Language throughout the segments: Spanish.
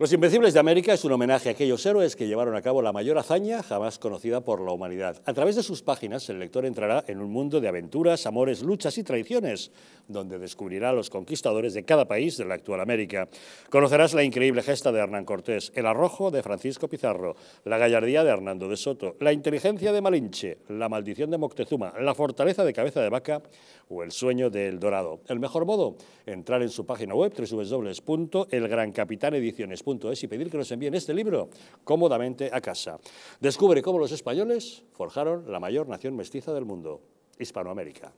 Los Invencibles de América es un homenaje a aquellos héroes que llevaron a cabo la mayor hazaña jamás conocida por la humanidad. A través de sus páginas, el lector entrará en un mundo de aventuras, amores, luchas y traiciones, donde descubrirá a los conquistadores de cada país de la actual América. Conocerás la increíble gesta de Hernán Cortés, el arrojo de Francisco Pizarro, la gallardía de Hernando de Soto, la inteligencia de Malinche, la maldición de Moctezuma, la fortaleza de Cabeza de Vaca o el sueño del Dorado. El mejor modo, entrar en su página web www.elgrancapitanediciones.com y pedir que nos envíen este libro cómodamente a casa. Descubre cómo los españoles forjaron la mayor nación mestiza del mundo, Hispanoamérica.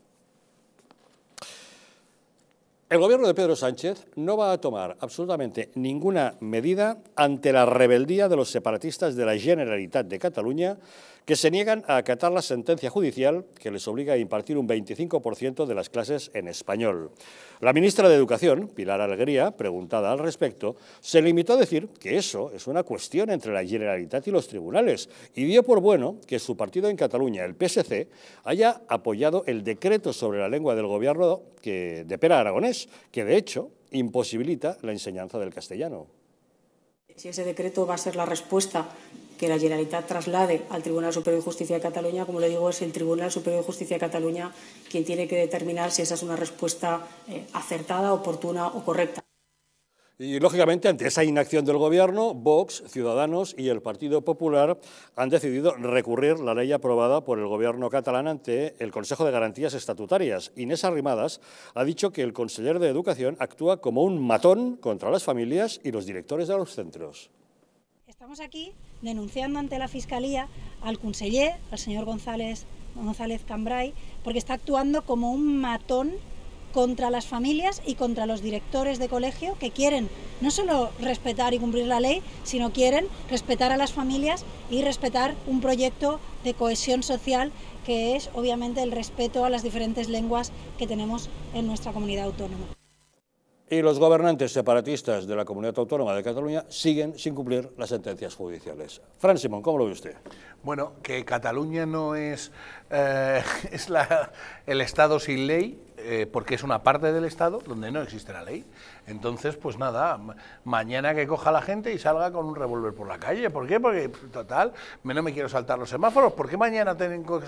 El gobierno de Pedro Sánchez no va a tomar absolutamente ninguna medida ante la rebeldía de los separatistas de la Generalitat de Cataluña que se niegan a acatar la sentencia judicial que les obliga a impartir un 25% de las clases en español. La ministra de Educación, Pilar Alegría, preguntada al respecto, se limitó a decir que eso es una cuestión entre la Generalitat y los tribunales y dio por bueno que su partido en Cataluña, el PSC, haya apoyado el decreto sobre la lengua del gobierno de Pera Aragonés, que de hecho imposibilita la enseñanza del castellano. Si ese decreto va a ser la respuesta que la Generalitat traslade al Tribunal Superior de Justicia de Cataluña, como le digo, es el Tribunal Superior de Justicia de Cataluña quien tiene que determinar si esa es una respuesta eh, acertada, oportuna o correcta. Y, lógicamente, ante esa inacción del Gobierno, Vox, Ciudadanos y el Partido Popular han decidido recurrir la ley aprobada por el Gobierno catalán ante el Consejo de Garantías Estatutarias. Inés Arrimadas ha dicho que el conseller de Educación actúa como un matón contra las familias y los directores de los centros. Estamos aquí denunciando ante la Fiscalía al conseller, al señor González, González Cambrai, porque está actuando como un matón contra las familias y contra los directores de colegio que quieren no solo respetar y cumplir la ley, sino quieren respetar a las familias y respetar un proyecto de cohesión social que es obviamente el respeto a las diferentes lenguas que tenemos en nuestra comunidad autónoma. Y los gobernantes separatistas de la Comunidad Autónoma de Cataluña siguen sin cumplir las sentencias judiciales. Fran Simón, ¿cómo lo ve usted? Bueno, que Cataluña no es, eh, es el Estado sin ley, eh, porque es una parte del Estado donde no existe la ley. Entonces, pues nada, mañana que coja la gente y salga con un revólver por la calle. ¿Por qué? Porque, total, no me quiero saltar los semáforos. ¿Por qué mañana tengo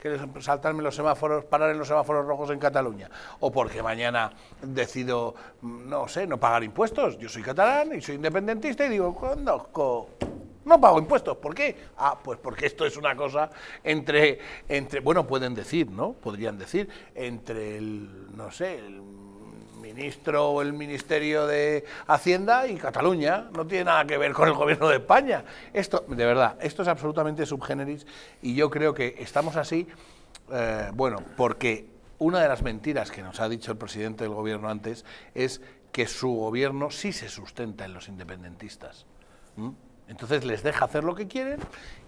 que saltarme los semáforos, parar en los semáforos rojos en Cataluña? ¿O porque mañana decido, no sé, no pagar impuestos? Yo soy catalán y soy independentista y digo, ¿cuándo? No pago impuestos. ¿Por qué? Ah, pues porque esto es una cosa entre, entre bueno, pueden decir, ¿no? Podrían decir, entre el, no sé, el ministro o el Ministerio de Hacienda y Cataluña. No tiene nada que ver con el gobierno de España. Esto, de verdad, esto es absolutamente subgéneris y yo creo que estamos así, eh, bueno, porque una de las mentiras que nos ha dicho el presidente del gobierno antes es que su gobierno sí se sustenta en los independentistas. Entonces les deja hacer lo que quieren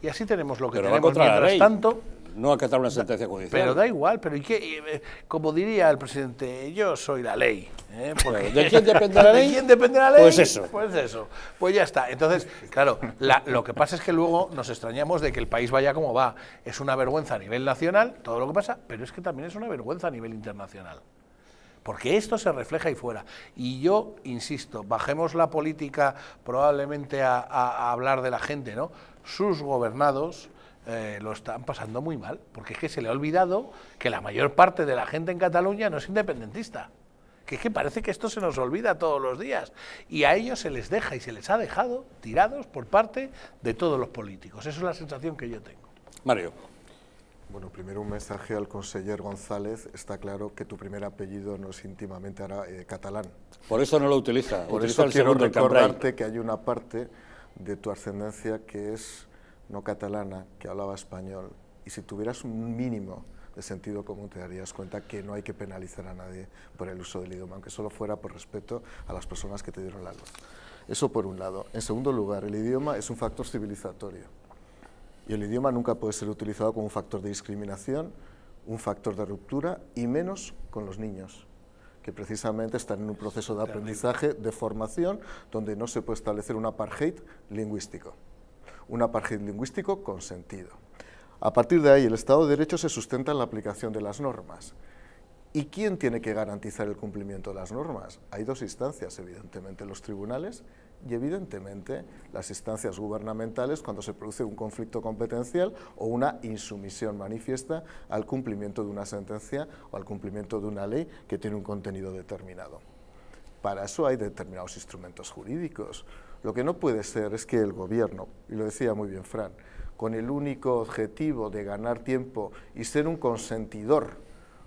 y así tenemos lo que pero tenemos. mientras tanto, no acatar una sentencia judicial. Pero da igual, pero ¿y qué? Eh, como diría el presidente, yo soy la ley. ¿eh? ¿De quién depende la ley? depende la ley? Pues eso. Pues eso. Pues ya está. Entonces, claro, lo que pasa es que luego nos extrañamos de que el país vaya como va. Es una vergüenza a nivel nacional, todo lo que pasa, pero es que también es una vergüenza a nivel internacional porque esto se refleja ahí fuera. Y yo insisto, bajemos la política probablemente a, hablar de la gente, ¿no? Sus gobernados eh, lo están pasando muy mal, porque es que se le ha olvidado que la mayor parte de la gente en Cataluña no es independentista que es que parece que esto se nos olvida todos los días. Y a ellos se les deja y se les ha dejado tirados por parte de todos los políticos. Esa es la sensación que yo tengo. Mario. Bueno, primero un mensaje al consejero González. Está claro que tu primer apellido no es íntimamente eh, catalán. Por eso no lo utiliza. Por eso quiero recordarte que hay una parte de tu ascendencia que es no catalana, que hablaba español. Y si tuvieras un mínimo de sentido común te darías cuenta que no hay que penalizar a nadie por el uso del idioma, aunque solo fuera por respeto a las personas que te dieron la luz. Eso por un lado. En segundo lugar, el idioma es un factor civilizatorio y el idioma nunca puede ser utilizado como un factor de discriminación, un factor de ruptura y menos con los niños que precisamente están en un proceso de aprendizaje, de formación, donde no se puede establecer un apartheid lingüístico, un apartheid lingüístico con sentido. A partir de ahí, el Estado de Derecho se sustenta en la aplicación de las normas. ¿Y quién tiene que garantizar el cumplimiento de las normas? Hay dos instancias, evidentemente, los tribunales y evidentemente las instancias gubernamentales cuando se produce un conflicto competencial o una insumisión manifiesta al cumplimiento de una sentencia o al cumplimiento de una ley que tiene un contenido determinado. Para eso hay determinados instrumentos jurídicos. Lo que no puede ser es que el gobierno, y lo decía muy bien Fran, con el único objetivo de ganar tiempo y ser un consentidor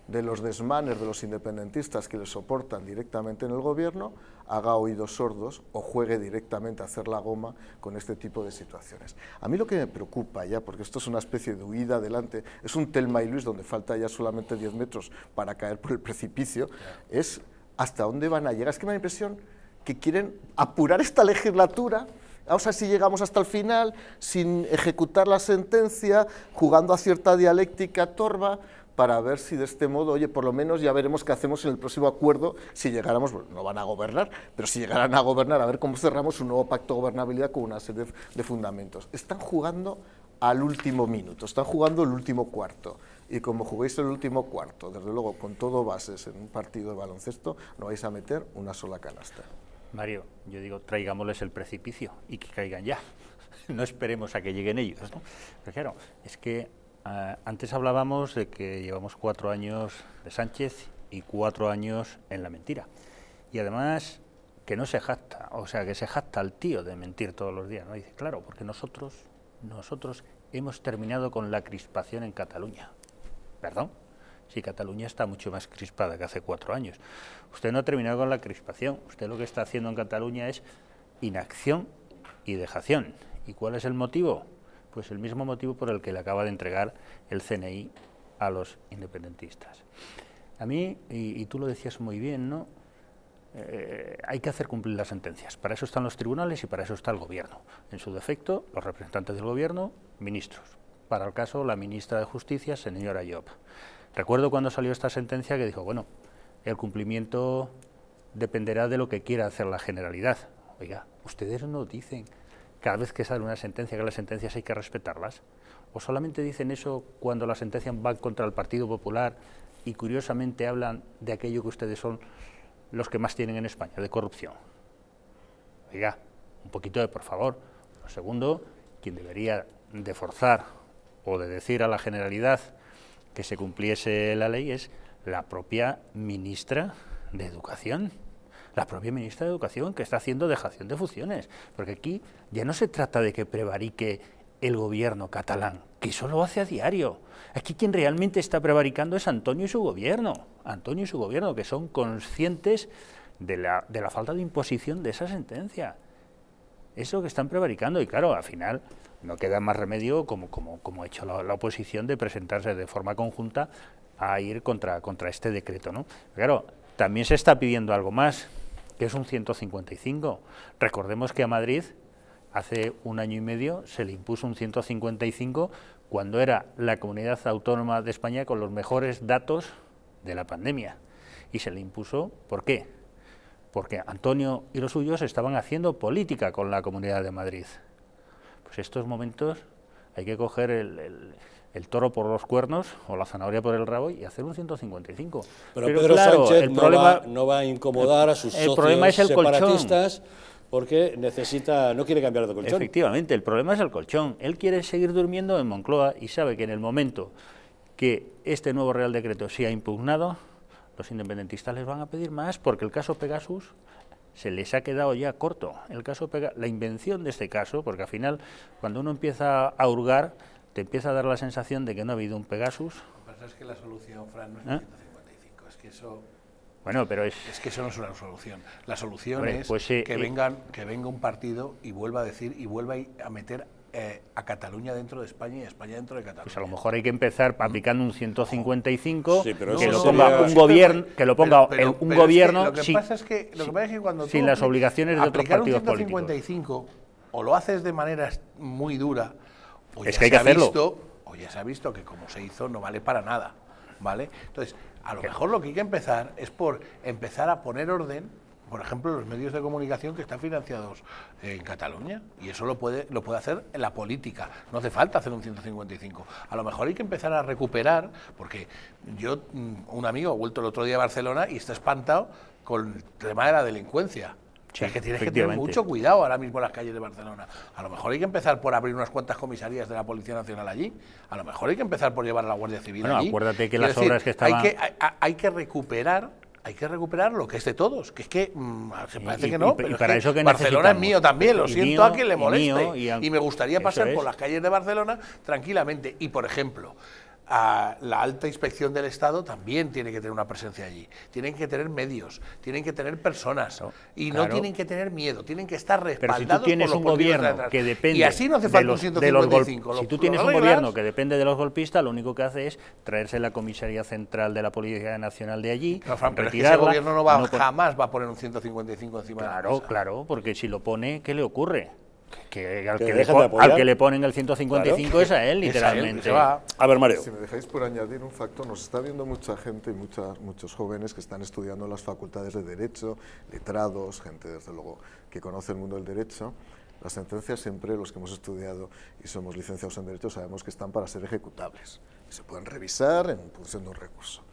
de los desmanes de los independentistas que le soportan directamente en el gobierno, haga oídos sordos o juegue directamente a hacer la goma con este tipo de situaciones. A mí lo que me preocupa ya, porque esto es una especie de huida adelante, es un Telma y Luis donde falta ya solamente 10 metros para caer por el precipicio, es hasta dónde van a llegar. Es que me da la impresión que quieren apurar esta legislatura vamos a ver si llegamos hasta el final sin ejecutar la sentencia, jugando a cierta dialéctica torva para ver si de este modo, oye, por lo menos ya veremos qué hacemos en el próximo acuerdo, si llegáramos, bueno, no van a gobernar, pero si llegaran a gobernar, a ver cómo cerramos un nuevo pacto de gobernabilidad con una serie de, fundamentos. Están jugando al último minuto, están jugando el último cuarto. Y como juguéis el último cuarto, desde luego con todo bases en un partido de baloncesto, no vais a meter una sola canasta. Mario, yo digo, traigámosles el precipicio y que caigan ya. No esperemos a que lleguen ellos. ¿no? Pero claro, es que Ah, antes hablábamos de que llevamos cuatro años de Sánchez y cuatro años en la mentira. Y además que no se jacta, o sea, que se jacta al tío de mentir todos los días. ¿no? dice, claro, porque nosotros, nosotros hemos terminado con la crispación en Cataluña. ¿Perdón? si Cataluña está mucho más crispada que hace cuatro años. Usted no ha terminado con la crispación. Usted lo que está haciendo en Cataluña es inacción y dejación. ¿Y cuál es el motivo? es pues el mismo motivo por el que le acaba de entregar el CNI a los independentistas. A mí, y, tú lo decías muy bien, ¿no? Eh, hay que hacer cumplir las sentencias. Para eso están los tribunales y para eso está el gobierno. En su defecto, los representantes del gobierno, ministros. Para el caso, la ministra de Justicia, señora Job. Recuerdo cuando salió esta sentencia que dijo, bueno, el cumplimiento dependerá de lo que quiera hacer la Generalidad. Oiga, ustedes no dicen cada vez que sale una sentencia, que las sentencias hay que respetarlas? ¿O solamente dicen eso cuando la sentencia va contra el Partido Popular y curiosamente hablan de aquello que ustedes son los que más tienen en España, de corrupción? Oiga, un poquito de por favor. Lo segundo, quien debería de forzar o de decir a la generalidad que se cumpliese la ley es la propia ministra de Educación la propia ministra de Educación, que está haciendo dejación de funciones, porque aquí ya no se trata de que prevarique el gobierno catalán, que eso lo hace a diario. Aquí quien realmente está prevaricando es Antonio y su gobierno, Antonio y su gobierno, que son conscientes de la, de la falta de imposición de esa sentencia. ...eso que están prevaricando y claro, al final no queda más remedio, como, como, como ha hecho la, oposición, de presentarse de forma conjunta a ir contra, contra este decreto. ¿no? Claro, también se está pidiendo algo más, que es un 155. Recordemos que a Madrid hace un año y medio se le impuso un 155 cuando era la comunidad autónoma de España con los mejores datos de la pandemia. Y se le impuso, ¿por qué? Porque Antonio y los suyos estaban haciendo política con la comunidad de Madrid. Pues estos momentos hay que coger el, el el toro por los cuernos o la zanahoria por el rabo y hacer un 155. Pero, Pedro el no, problema, va, no, va, a incomodar a sus socios separatistas porque necesita, no quiere cambiar de colchón. Efectivamente, el problema es el colchón. Él quiere seguir durmiendo en Moncloa y sabe que en el momento que este nuevo Real Decreto sea impugnado, los independentistas les van a pedir más porque el caso Pegasus se les ha quedado ya corto. El caso la invención de este caso, porque al final cuando uno empieza a hurgar empieza a dar la sensación de que no ha habido un Pegasus. Lo que pasa es que la solución, Fran, no es 155, ¿Eh? es que eso... Bueno, pero es... que eso no es una solución. La solución es pues, eh, que, vengan, que venga un partido y vuelva a decir y vuelva a meter eh, a Cataluña dentro de España y a España dentro de Cataluña. Pues a lo mejor hay que empezar aplicando un 155, que, lo ponga un gobierno, que lo ponga un gobierno sin, las obligaciones de otros partidos políticos. un 155 o lo haces de manera muy dura pues o pues ya se ha visto que como se hizo no vale para nada, ¿vale? Entonces, a lo mejor lo que hay que empezar es por empezar a poner orden por ejemplo, los medios de comunicación que están financiados en Cataluña. Y eso lo puede, lo puede hacer la política. No hace falta hacer un 155. A lo mejor hay que empezar a recuperar, porque yo, mm, un amigo, ha vuelto el otro día a Barcelona y está espantado con el tema de la delincuencia es que tienes que tener mucho cuidado ahora mismo en las calles de Barcelona. A lo mejor hay que empezar por abrir unas cuantas comisarías de la Policía Nacional allí. A lo mejor hay que empezar por llevar a la Guardia Civil bueno, allí. acuérdate que las obras que estaban... Hay que, hay, que recuperar hay que recuperar lo que es de todos, que es que se parece que no, que Barcelona es mío también, lo siento a quien le moleste, y, me gustaría pasar por las calles de Barcelona tranquilamente, y por ejemplo, la alta inspección del Estado también tiene que tener una presencia allí. Tienen que tener medios, tienen que tener personas y no tienen que tener miedo, tienen que estar respaldados. Pero si tienes por un gobierno que depende y así no de los, si tú tienes un gobierno que depende de los golpistas, lo único que hace es traerse la comisaría central de la Policía Nacional de allí, pero ese gobierno no va, jamás va a poner un 155 encima de la Claro, claro, porque si lo pone, ¿qué le ocurre? al, que le ponen el 155 es a él, literalmente. a, ver, Mario. Si me dejáis por añadir un factor, nos está viendo mucha gente, muchas, muchos jóvenes que están estudiando las facultades de Derecho, letrados, gente, desde luego, que conoce el mundo del Derecho. Las sentencias siempre, los que hemos estudiado y somos licenciados en Derecho, sabemos que están para ser ejecutables. Se pueden revisar en función de un recurso.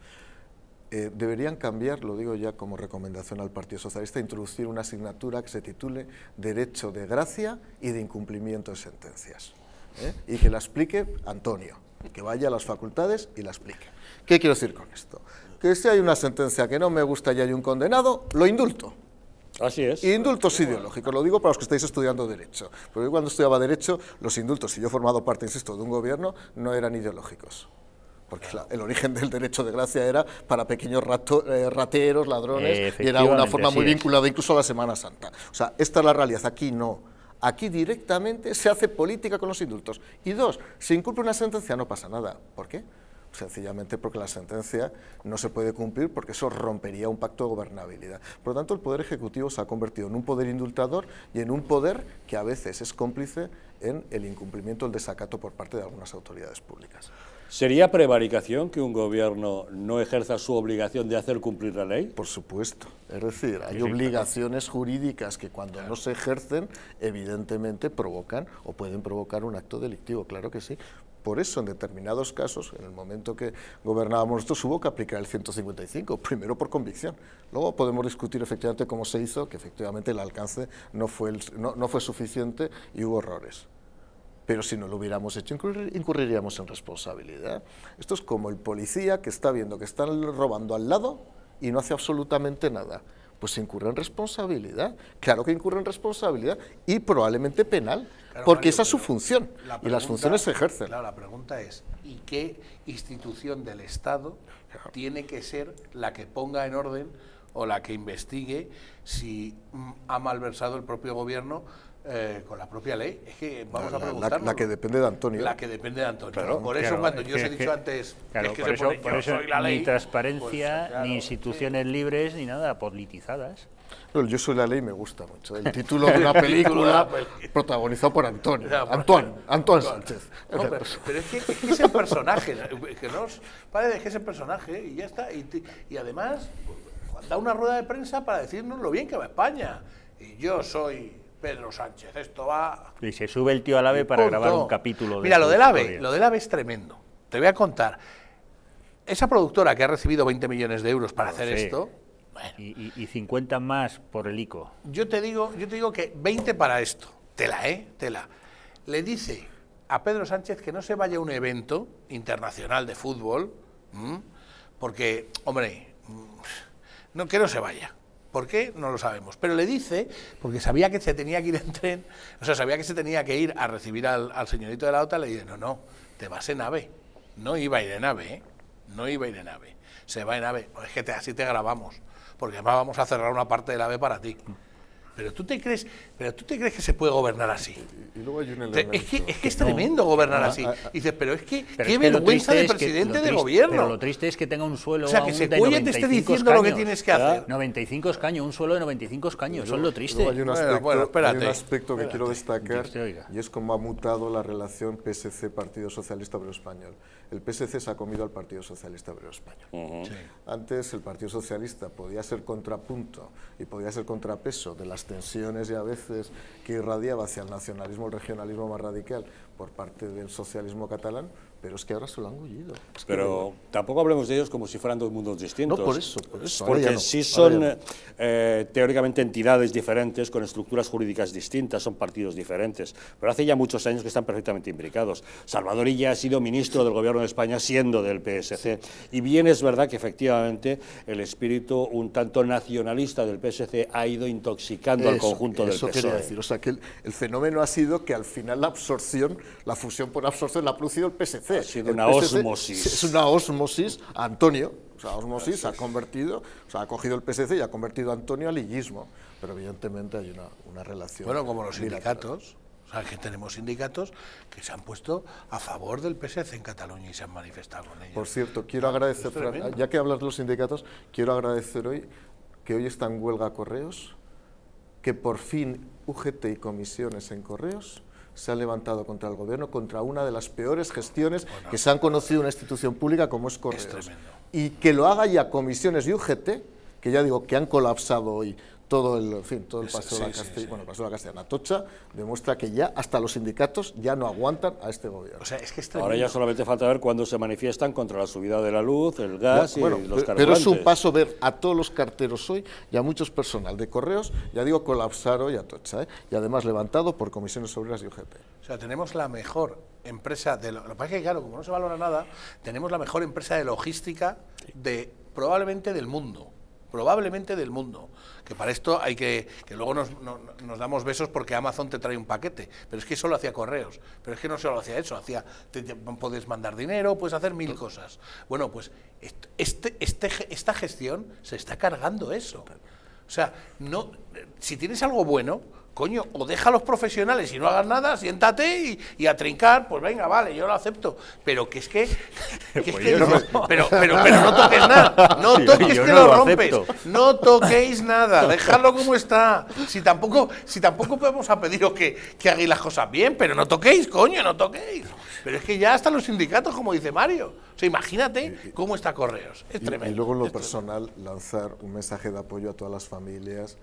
Eh, deberían cambiar, lo digo ya como recomendación al Partido Socialista, introducir una asignatura que se titule Derecho de Gracia y de Incumplimiento de Sentencias. ¿eh? Y que la explique Antonio, que vaya a las facultades y la explique. ¿Qué quiero decir con esto? Que si hay una sentencia que no me gusta y hay un condenado, lo indulto. Así es. Indultos ideológicos, lo digo para los que estáis estudiando Derecho. Porque yo cuando estudiaba Derecho, los indultos, si yo he formado parte, insisto, de un gobierno, no eran ideológicos porque el origen del derecho de gracia era para pequeños eh, rateros, ladrones, y era una forma muy vinculada incluso a la Semana Santa. O sea, esta es la realidad, aquí no. Aquí directamente se hace política con los indultos. Y dos, si incumple una sentencia no pasa nada. ¿Por qué? sencillamente porque la sentencia no se puede cumplir porque eso rompería un pacto de gobernabilidad. Por lo tanto, el Poder Ejecutivo se ha convertido en un poder indultador y en un poder que a veces es cómplice en el incumplimiento, el desacato por parte de algunas autoridades públicas. ¿Sería prevaricación que un gobierno no ejerza su obligación de hacer cumplir la ley? Por supuesto. Es decir, hay obligaciones jurídicas que cuando no se ejercen, evidentemente provocan o pueden provocar un acto delictivo, claro que sí. Por eso, en determinados casos, en el momento que gobernábamos nosotros, hubo que aplicar el 155, primero por convicción. Luego podemos discutir efectivamente cómo se hizo, que efectivamente el alcance no fue, no fue suficiente y hubo errores. Pero si no lo hubiéramos hecho, incurriríamos en responsabilidad. Esto es como el policía que está viendo que están robando al lado y no hace absolutamente nada. Pues incurre en responsabilidad. Claro que incurre en responsabilidad y probablemente penal, porque esa es su función y las funciones se ejercen. Claro, la pregunta es, ¿y qué institución del Estado tiene que ser la que ponga en orden o la que investigue si ha malversado el propio gobierno eh, con la propia ley. Es que vamos a preguntar. La, que depende de Antonio. La que depende de Antonio. por eso, cuando yo os he dicho antes. Claro, es que soy la ley, pues, ni transparencia, ni instituciones libres, ni nada, politizadas. yo soy la ley me gusta mucho. El título de una película protagonizado por Antonio. Antoine, Antoine Sánchez. pero, es, que, es el ese personaje, que nos parece que ese personaje, y ya está. Y, y además, da una rueda de prensa para decirnos lo bien que va España. Y yo soy Pedro Sánchez, esto va... Y se sube el tío al AVE para grabar un capítulo. De Mira, lo del AVE, lo del AVE es tremendo. Te voy a contar. Esa productora que ha recibido 20 millones de euros para hacer esto... y, 50 más por el ICO. Yo te, digo, yo te digo que 20 para esto. Tela, ¿eh? Tela. Le dice a Pedro Sánchez que no se vaya a un evento internacional de fútbol, porque, hombre, mm, no que no se vaya. ¿Por qué? No lo sabemos. Pero le dice, porque sabía que se tenía que ir en tren, o sea, sabía que se tenía que ir a recibir al, señorito de la OTA, le dice, no, no, te vas en AVE, No iba a ir en AVE, ¿eh? No iba a ir en AVE, Se va en AVE, pues Es que así te grabamos, porque además vamos a cerrar una parte del ave para ti. Pero tú te crees, pero tú te crees que se puede gobernar así. es que es, tremendo gobernar así. Ah, ah. dices, pero es que qué vergüenza de presidente de gobierno. Pero lo triste es que tenga un suelo. O sea, que se te diciendo escaños, lo que tienes que hacer. 95 escaños, un suelo de 95 escaños, eso es lo triste. hay un aspecto, que quiero destacar y es cómo ha mutado la relación PSC-Partido Socialista Obrero Español. El PSC se ha comido al Partido Socialista Obrero Español. Antes el Partido Socialista podía ser contrapunto y podía ser contrapeso de las tensiones y a veces que irradiaba hacia el nacionalismo, el regionalismo más radical por parte del socialismo catalán, pero es que ahora se lo han huyido. pero tampoco hablemos de ellos como si fueran dos mundos distintos. No, por eso, Porque sí son eh, teóricamente entidades diferentes, con estructuras jurídicas distintas, son partidos diferentes, pero hace ya muchos años que están perfectamente imbricados. ya ha sido ministro del Gobierno de España siendo del PSC, y bien es verdad que efectivamente el espíritu un tanto nacionalista del PSC ha ido intoxicando al conjunto del PSOE. Eso quería e. decir, o sea que el, fenómeno ha sido que al final la absorción, la fusión por absorción, la ha producido el PSC eh, este es Ha una osmosis. Es una osmosis, Antonio, o sea, osmosis ha convertido, o sea, ha cogido el PSC y ha convertido a Antonio al illismo Pero evidentemente hay una, relación. Bueno, como los sindicatos. O sea, que tenemos sindicatos que se han puesto a favor del PSC en Cataluña y se han manifestado con ellos. Por cierto, quiero ah, agradecer, ya que hablas de los sindicatos, quiero agradecer hoy que hoy está en huelga Correos, que por fin UGT y comisiones en Correos se ha levantado contra el gobierno, contra una de las peores gestiones que se han conocido en una institución pública como es Correos. y que lo haga ya comisiones y UGT, que ya digo que han colapsado hoy todo el, fin, todo el paso de la Castilla. bueno, paso de la Tocha, demuestra que ya hasta los sindicatos ya no aguantan a este gobierno. que Ahora ya solamente falta ver cuándo se manifiestan contra la subida de la luz, el gas y los carteros Pero es un paso ver a todos los carteros hoy y a muchos personal de correos, ya digo, colapsar hoy a Tocha, ¿eh? y además levantado por comisiones obreras y UGP. O sea, tenemos la mejor empresa, de lo, lo que pasa es que claro, como no se valora nada, tenemos la mejor empresa de logística de probablemente del mundo, probablemente del mundo que para esto hay que, que luego nos, damos besos porque Amazon te trae un paquete, pero es que solo hacía correos, pero es que no solo hacía eso, hacía, puedes mandar dinero, puedes hacer mil cosas. Bueno, pues este, este, esta gestión se está cargando eso. O sea, no, si tienes algo bueno, Coño, o deja a los profesionales y no hagas nada, siéntate y, a trincar, pues venga, vale, yo lo acepto. Pero que es que. Pero, no toques nada, no toques que lo, rompes, no toquéis nada, dejadlo como está. Si tampoco, si tampoco podemos pediros que, hagáis las cosas bien, pero no toquéis, coño, no toquéis. Pero es que ya hasta los sindicatos, como dice Mario. O sea, imagínate cómo está Correos. Es tremendo. Y luego en lo personal, lanzar un mensaje de apoyo a todas las familias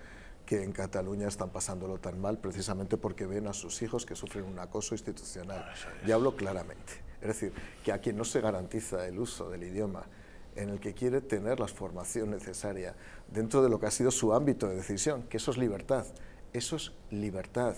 que en Cataluña están pasándolo tan mal precisamente porque ven a sus hijos que sufren un acoso institucional. Ah, y hablo claramente. Es decir, que a quien no se garantiza el uso del idioma en el que quiere tener la formación necesaria dentro de lo que ha sido su ámbito de decisión, que eso es libertad. Eso es libertad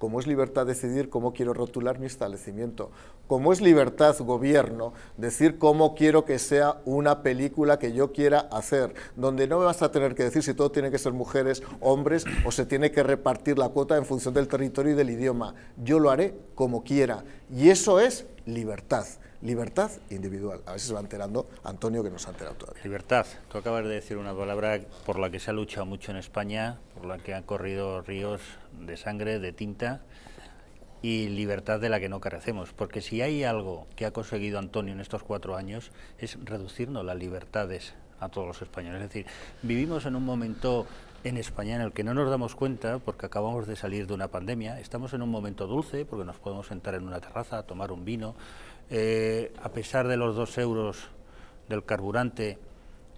como es libertad decidir cómo quiero rotular mi establecimiento, como es libertad gobierno decir cómo quiero que sea una película que yo quiera hacer, donde no me vas a tener que decir si todo tiene que ser mujeres, hombres o se tiene que repartir la cuota en función del territorio y del idioma. Yo lo haré como quiera y eso es libertad libertad individual. A veces va enterando Antonio que no se ha enterado todavía. Libertad. Tú acabas de decir una palabra por la que se ha luchado mucho en España, por la que han corrido ríos de sangre, de tinta y libertad de la que no carecemos. Porque si hay algo que ha conseguido Antonio en estos cuatro años es reducirnos las libertades a todos los españoles. Es decir, vivimos en un momento en España en el que no nos damos cuenta porque acabamos de salir de una pandemia. Estamos en un momento dulce porque nos podemos sentar en una terraza, tomar un vino, eh, a pesar de los dos euros del carburante,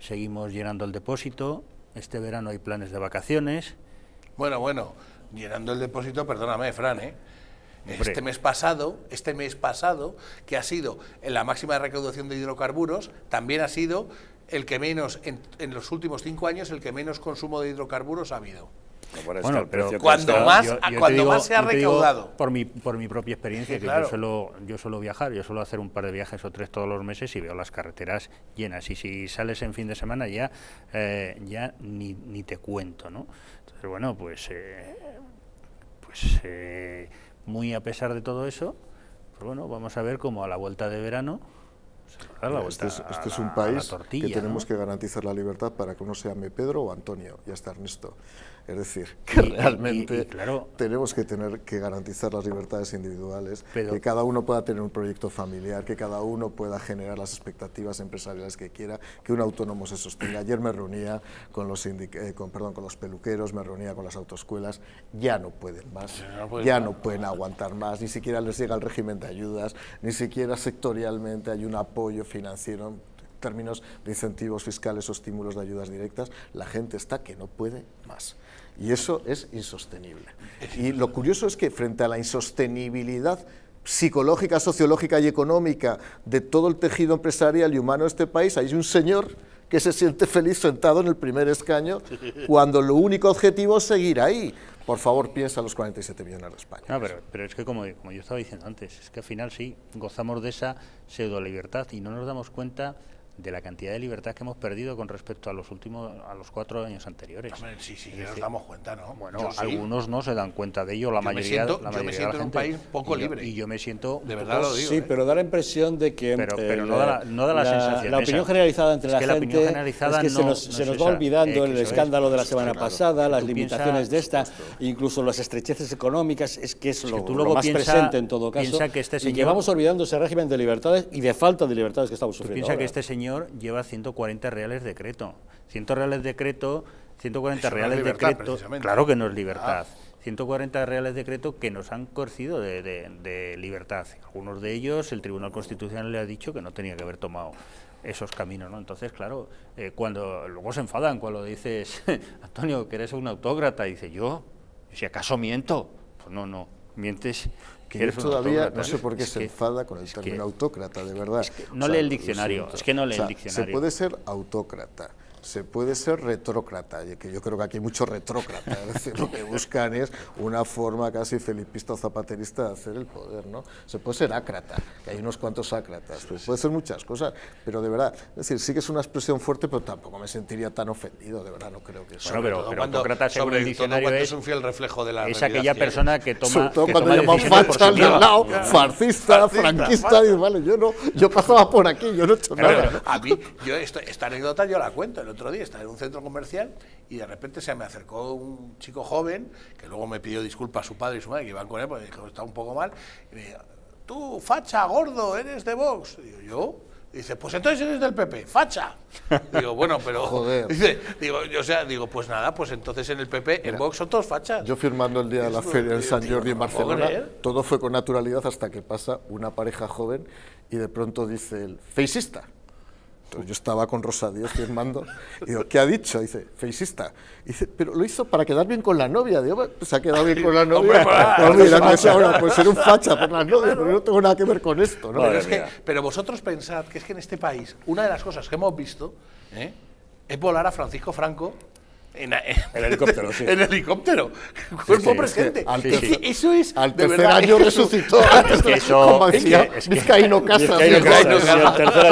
seguimos llenando el depósito. Este verano hay planes de vacaciones. Bueno, bueno, llenando el depósito, perdóname, Fran, ¿eh? Este mes pasado, este mes pasado, que ha sido en la máxima recaudación de hidrocarburos, también ha sido el que menos, en, en los últimos cinco años, el que menos consumo de hidrocarburos ha habido. Bueno, pero cuando más, cuando más se ha recaudado. Por mi, por mi propia experiencia, que claro. yo, suelo, yo suelo viajar, yo suelo hacer un par de viajes o tres todos los meses y veo las carreteras llenas. Y si sales en fin de semana ya, eh, ya ni, ni, te cuento, ¿no? Entonces, bueno, pues, eh, pues eh, muy a pesar de todo eso, pues bueno, vamos a ver cómo a la vuelta de verano este, este, es, un país que tenemos que garantizar la libertad para que uno se llame Pedro o Antonio y hasta Ernesto. Es decir, que realmente tenemos que tener que garantizar las libertades individuales, que cada uno pueda tener un proyecto familiar, que cada uno pueda generar las expectativas empresariales que quiera, que un autónomo se sostenga. Ayer me reunía con los, eh, con, perdón, con los peluqueros, me reunía con las autoescuelas, ya no pueden más, ya no pueden aguantar más, ni siquiera les llega el régimen de ayudas, ni siquiera sectorialmente hay un apoyo apoyo financiero en términos de incentivos fiscales o estímulos de ayudas directas, la gente está que no puede más. Y eso es insostenible. Y lo curioso es que frente a la insostenibilidad psicológica, sociológica y económica de todo el tejido empresarial y humano de este país, hay un señor que se siente feliz sentado en el primer escaño cuando lo único objetivo es seguir ahí. Por favor, piensa en los 47 millones de España. pero, es que como, como yo estaba diciendo antes, es que al final sí, gozamos de esa pseudo libertad y no nos damos cuenta de la cantidad de libertad que hemos perdido con respecto a los últimos a los cuatro años anteriores. sí, sí, nos damos cuenta, ¿no? Bueno, algunos no se dan cuenta de ello, la mayoría, me siento un país poco libre. y yo me siento de verdad lo digo, Sí, ¿eh? pero da la impresión de que pero, eh, no, da la, no sensación. La opinión generalizada entre la gente es que se nos, va olvidando el escándalo de la semana pasada, las limitaciones de esta, incluso las estrecheces económicas, es que es, lo, más presente en todo caso. Este y llevamos olvidando ese régimen de libertades y de falta de libertades que estamos sufriendo. que este señor lleva 140 reales decreto. 100 reales decreto, 140 reales decreto, claro que no es ah. libertad. 140 reales decreto que nos han corcido de, libertad. Algunos de ellos el Tribunal Constitucional le ha dicho que no tenía que haber tomado esos caminos, ¿no? Entonces, claro, eh, cuando luego se enfadan cuando dices, Antonio, que eres un autócrata, y dice yo, si acaso miento, pues no, no, mientes que todavía no sé por qué se enfada con el término autócrata, de verdad. no lee el diccionario, es que no lee el diccionario. Se puede ser autócrata, se puede ser retrócrata, que yo creo que aquí hay mucho retrócrata, es decir, lo que buscan es una forma casi felipista o zapaterista de hacer el poder, ¿no? Se puede ser ácrata, que hay unos cuantos ácratas, pues puede ser muchas cosas, pero de verdad, es decir, sí que es una expresión fuerte, pero tampoco me sentiría tan ofendido, de verdad, no creo que sea. no pero, según el diccionario es, un fiel reflejo de la Es aquella persona que toma, sobre todo que cuando toma al lado, farcista, franquista, y, vale, yo no, yo pasaba por aquí, yo no he hecho nada. A mí, yo esta, anécdota yo la cuento, ¿no? otro día estaba en un centro comercial y de repente se me acercó un chico joven, que luego me pidió disculpas a su padre y su madre, que iban con él, porque dijo, está un poco mal, y me dijo, tú, facha, gordo, eres de Vox. Y digo, yo, Dice, pues entonces eres del PP, facha. Digo, bueno, pero. Joder. Dice, digo, o sea, digo, pues nada, pues entonces en el PP, en Vox son todos fachas. Yo firmando el día de la feria en San Jordi en Barcelona, todo fue con naturalidad hasta que pasa una pareja joven y de pronto dice el facista yo estaba con Díaz firmando y digo, ¿qué ha dicho? Dice, feisista. Dice, pero lo hizo para quedar bien con la novia. Digo, pues se ha quedado bien con la novia. Hombre, pues ser un facha por la novia, pero no tengo nada que ver con esto. ¿no? Pero, vosotros pensad que es que en este país una de las cosas que hemos visto ¿eh? es volar a Francisco Franco en, helicóptero, sí. En helicóptero. Cuerpo presente. al tercer, eso es. Al tercer año resucitó. Es que eso, es tercer año resucitó. Y al tercer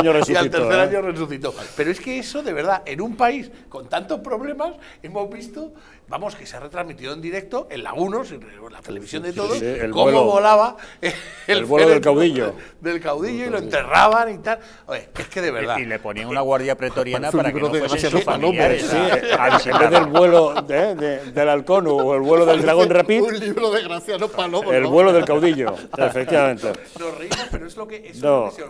¿eh? año resucitó. Pero es que eso, de verdad, en un país con tantos problemas, hemos visto vamos, que se ha retransmitido en directo en la en la televisión de todos, cómo volaba el, vuelo del caudillo. Del caudillo y lo enterraban y tal. Oye, es que de verdad. Y, le ponían una guardia pretoriana para que no fuese. sus familiares. Sí, eh, en vez del vuelo del halcón o el vuelo del dragón rapid. Un libro de gracia, no El vuelo del caudillo, efectivamente. Nos reímos, pero es lo que, no, se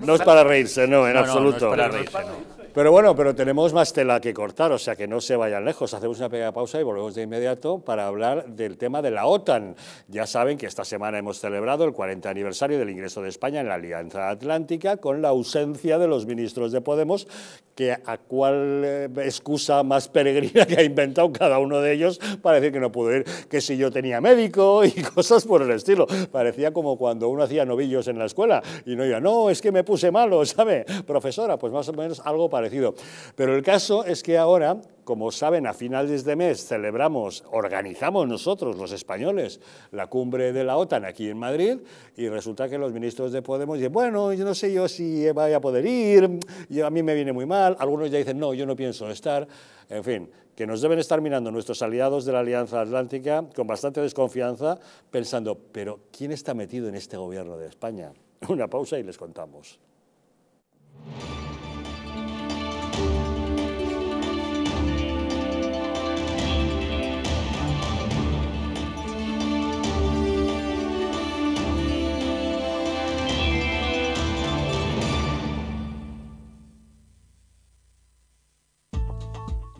No es para reírse, no, en absoluto. No, no es para reírse. Pero bueno, pero tenemos más tela que cortar, o sea que no se vayan lejos. Hacemos una pequeña pausa y volvemos de inmediato para hablar del tema de la OTAN. Ya saben que esta semana hemos celebrado el 40 aniversario del ingreso de España en la Alianza Atlántica con la ausencia de los ministros de Podemos, que a cuál eh, excusa más peregrina que ha inventado cada uno de ellos para decir que no pudo ir, que si yo tenía médico y cosas por el estilo. Parecía como cuando uno hacía novillos en la escuela y no iba, no, es que me puse malo, ¿sabe? Profesora, pues más o menos algo para pero el caso es que ahora, como saben, a finales de mes celebramos, organizamos nosotros, los españoles, la cumbre de la OTAN aquí en Madrid y resulta que los ministros de Podemos dicen, bueno, yo no sé yo si vaya a poder ir, a mí me viene muy mal, algunos ya dicen, no, yo no pienso estar, en fin, que nos deben estar mirando nuestros aliados de la Alianza Atlántica con bastante desconfianza, pensando, pero ¿quién está metido en este gobierno de España? Una pausa y les contamos.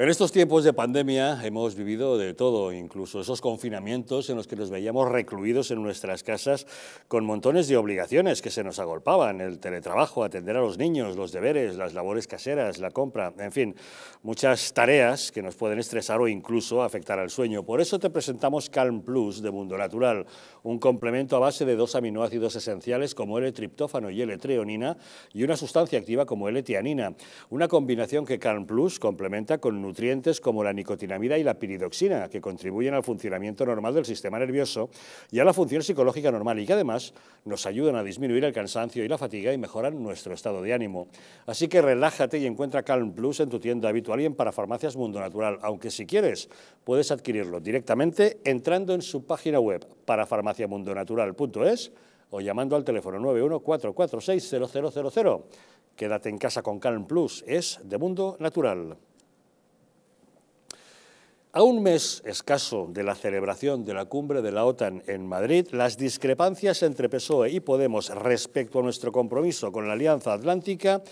En estos tiempos de pandemia hemos vivido de todo, incluso esos confinamientos en los que nos veíamos recluidos en nuestras casas con montones de obligaciones que se nos agolpaban, el teletrabajo, atender a los niños, los deberes, las labores caseras, la compra, en fin, muchas tareas que nos pueden estresar o incluso afectar al sueño. Por eso te presentamos Calm Plus de Mundo Natural, un complemento a base de dos aminoácidos esenciales como L-triptófano y L-treonina y una sustancia activa como L-tianina, una combinación que Calm Plus complementa con nutrientes como la nicotinamida y la piridoxina, que contribuyen al funcionamiento normal del sistema nervioso y a la función psicológica normal y que además nos ayudan a disminuir el cansancio y la fatiga y mejoran nuestro estado de ánimo. Así que relájate y encuentra Calm Plus en tu tienda habitual y en Parafarmacias Mundo Natural, aunque si quieres puedes adquirirlo directamente entrando en su página web parafarmaciamundonatural.es o llamando al teléfono 91446000. Quédate en casa con Calm Plus, es de Mundo Natural. A un mes escaso de la celebración de la cumbre de la OTAN en Madrid, las discrepancias entre PSOE y Podemos respecto a nuestro compromiso con la Alianza Atlántica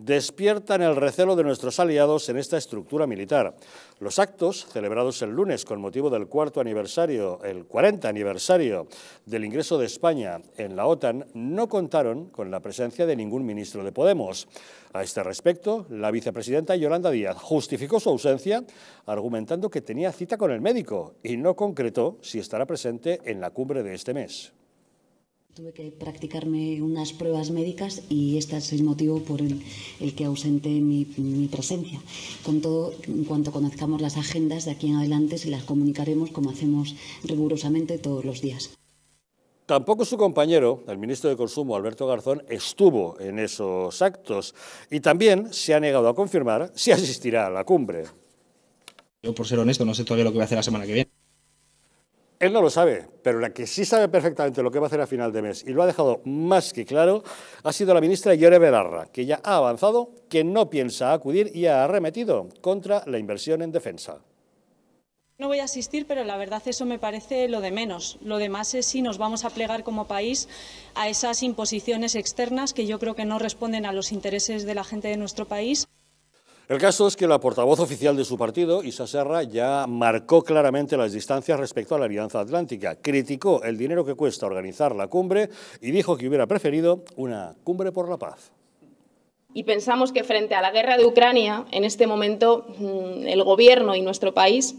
despiertan el recelo de nuestros aliados en esta estructura militar. Los actos, celebrados el lunes con motivo del cuarto aniversario, el 40 aniversario del ingreso de España en la OTAN, no contaron con la presencia de ningún ministro de Podemos. A este respecto, la vicepresidenta Yolanda Díaz justificó su ausencia argumentando que tenía cita con el médico y no concretó si estará presente en la cumbre de este mes. Tuve que practicarme unas pruebas médicas y este es el motivo por el, que ausente mi, mi, presencia. Con todo, en cuanto conozcamos las agendas de aquí en adelante, se las comunicaremos como hacemos rigurosamente todos los días. Tampoco su compañero, el ministro de Consumo, Alberto Garzón, estuvo en esos actos y también se ha negado a confirmar si asistirá a la cumbre. Yo, por ser honesto, no sé todavía lo que voy a hacer la semana que viene él no lo sabe, pero la que sí sabe perfectamente lo que va a hacer a final de mes y lo ha dejado más que claro ha sido la ministra Yore Berarra, que ya ha avanzado que no piensa acudir y ha arremetido contra la inversión en defensa. No voy a asistir, pero la verdad eso me parece lo de menos. Lo demás es si nos vamos a plegar como país a esas imposiciones externas que yo creo que no responden a los intereses de la gente de nuestro país. El caso es que la portavoz oficial de su partido, Isa Serra, ya marcó claramente las distancias respecto a la Alianza Atlántica, criticó el dinero que cuesta organizar la cumbre y dijo que hubiera preferido una cumbre por la paz. Y pensamos que frente a la guerra de Ucrania, en este momento mm, el Gobierno y nuestro país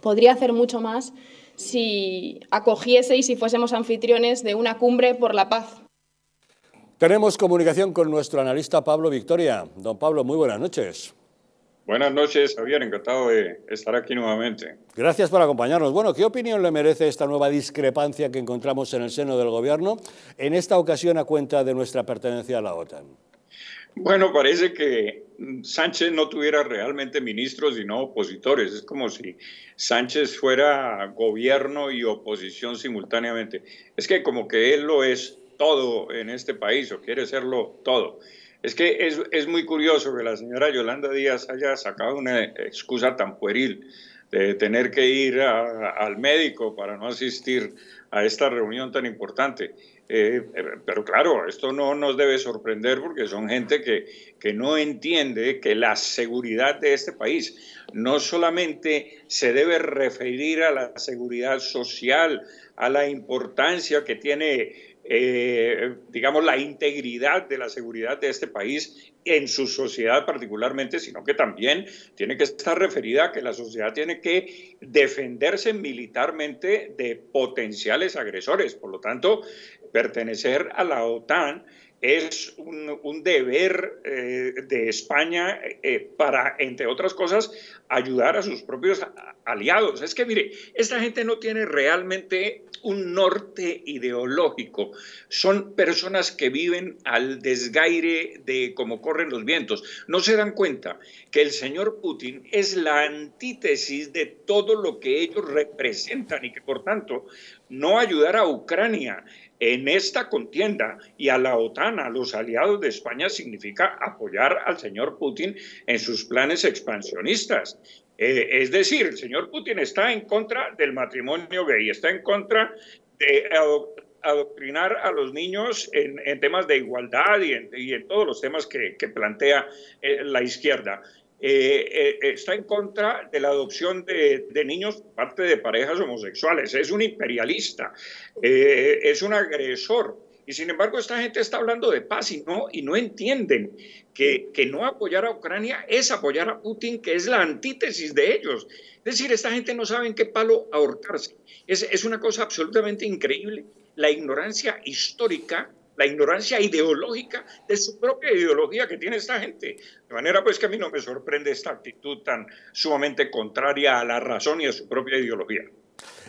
podría hacer mucho más si acogiese y si fuésemos anfitriones de una cumbre por la paz. Tenemos comunicación con nuestro analista Pablo Victoria. Don Pablo, muy buenas noches. Buenas noches, Javier. Encantado de estar aquí nuevamente. Gracias por acompañarnos. Bueno, ¿qué opinión le merece esta nueva discrepancia que encontramos en el seno del Gobierno, en esta ocasión a cuenta de nuestra pertenencia a la OTAN? Bueno, parece que Sánchez no tuviera realmente ministros y no opositores. Es como si Sánchez fuera gobierno y oposición simultáneamente. Es que como que él lo es todo en este país o quiere serlo todo. Es que es, es, muy curioso que la señora Yolanda Díaz haya sacado una excusa tan pueril de tener que ir al médico para no asistir a esta reunión tan importante. Eh, eh, pero claro, esto no nos debe sorprender porque son gente que, que no entiende que la seguridad de este país no solamente se debe referir a la seguridad social, a la importancia que tiene eh, digamos, la integridad de la seguridad de este país en su sociedad particularmente, sino que también tiene que estar referida a que la sociedad tiene que defenderse militarmente de potenciales agresores. Por lo tanto, pertenecer a la OTAN es un, deber eh, de España eh, para, entre otras cosas, ayudar a sus propios aliados. Es que, mire, esta gente no tiene realmente un norte ideológico. Son personas que viven al desgaire de cómo corren los vientos. No se dan cuenta que el señor Putin es la antítesis de todo lo que ellos representan y que, por tanto, no ayudar a Ucrania en esta contienda y a la OTAN, a los aliados de España, significa apoyar al señor Putin en sus planes expansionistas. Eh, es decir, el señor Putin está en contra del matrimonio gay, está en contra de adoctrinar a los niños en, temas de igualdad y en, todos los temas que, plantea eh, la izquierda. Eh, eh, eh, está en contra de la adopción de, niños por parte de parejas homosexuales. Es un imperialista, es un agresor. Y sin embargo, esta gente está hablando de paz y no, y no entienden que, no apoyar a Ucrania es apoyar a Putin, que es la antítesis de ellos. Es decir, esta gente no sabe en qué palo ahorcarse. Es, es una cosa absolutamente increíble la ignorancia histórica la ignorancia ideológica de su propia ideología que tiene esta gente. De manera pues que a mí no me sorprende esta actitud tan sumamente contraria a la razón y a su propia ideología.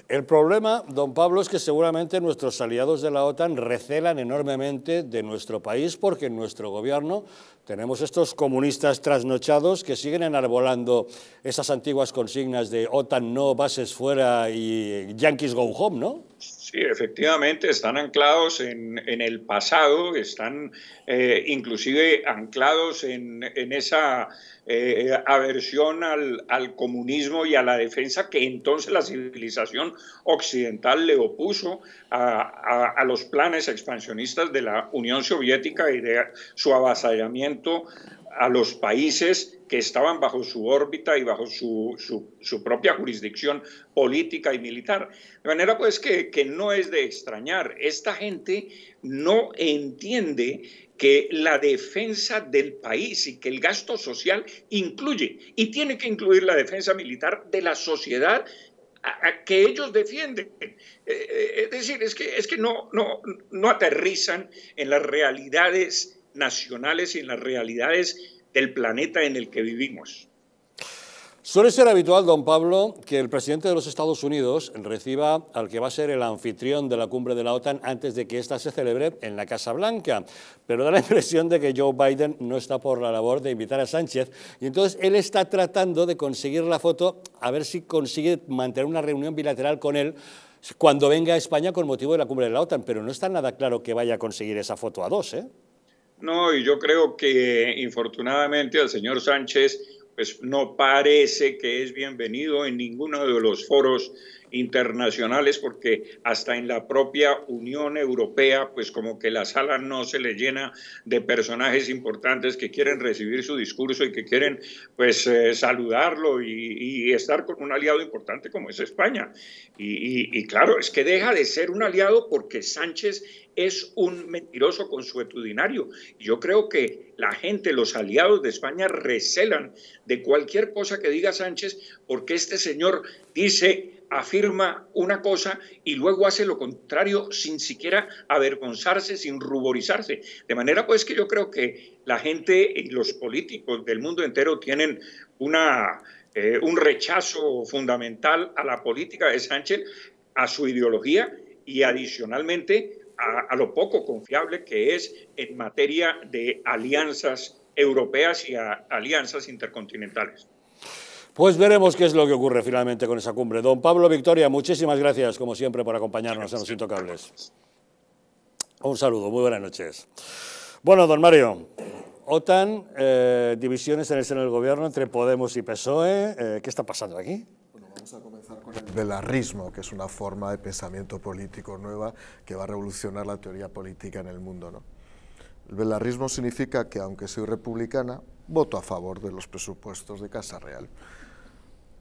El problema, don Pablo, es que seguramente nuestros aliados de la OTAN recelan enormemente de nuestro país porque en nuestro gobierno tenemos estos comunistas trasnochados que siguen enarbolando esas antiguas consignas de OTAN no, bases fuera y Yankees go home, ¿no? Sí, efectivamente, están anclados en, el pasado, están eh, inclusive anclados en, esa eh, aversión al, comunismo y a la defensa que entonces la civilización occidental le opuso a, a los planes expansionistas de la Unión Soviética y de su avasallamiento a los países que estaban bajo su órbita y bajo su, propia jurisdicción política y militar. De manera pues que, no es de extrañar, esta gente no entiende que la defensa del país y que el gasto social incluye y tiene que incluir la defensa militar de la sociedad a, que ellos defienden. Eh, eh, es decir, es que, es que no, no, no aterrizan en las realidades nacionales y en las realidades el planeta en el que vivimos. Suele ser habitual, don Pablo, que el presidente de los Estados Unidos reciba al que va a ser el anfitrión de la cumbre de la OTAN antes de que ésta se celebre en la Casa Blanca. Pero da la impresión de que Joe Biden no está por la labor de invitar a Sánchez y entonces él está tratando de conseguir la foto a ver si consigue mantener una reunión bilateral con él cuando venga a España con motivo de la cumbre de la OTAN. Pero no está nada claro que vaya a conseguir esa foto a dos, ¿eh? No, y yo creo que infortunadamente al señor Sánchez pues no parece que es bienvenido en ninguno de los foros internacionales porque hasta en la propia Unión Europea, pues como que la sala no se le llena de personajes importantes que quieren recibir su discurso y que quieren pues eh, saludarlo y, estar con un aliado importante como es España. Y, y claro, es que deja de ser un aliado porque Sánchez es un mentiroso consuetudinario. Yo creo que la gente, los aliados de España recelan de cualquier cosa que diga Sánchez porque este señor dice afirma una cosa y luego hace lo contrario sin siquiera avergonzarse, sin ruborizarse. De manera pues que yo creo que la gente y los políticos del mundo entero tienen una, eh, un rechazo fundamental a la política de Sánchez, a su ideología y adicionalmente a, lo poco confiable que es en materia de alianzas europeas y alianzas intercontinentales. Pues veremos qué es lo que ocurre finalmente con esa cumbre. Don Pablo Victoria, muchísimas gracias, como siempre, por acompañarnos en Los Intocables. Un saludo, muy buenas noches. Bueno, don Mario, OTAN, eh, divisiones en el seno del gobierno entre Podemos y PSOE. Eh, ¿Qué está pasando aquí? Bueno, vamos a comenzar con el velarrismo, que es una forma de pensamiento político nueva que va a revolucionar la teoría política en el mundo. ¿no? El velarrismo significa que, aunque soy republicana, voto a favor de los presupuestos de Casa Real.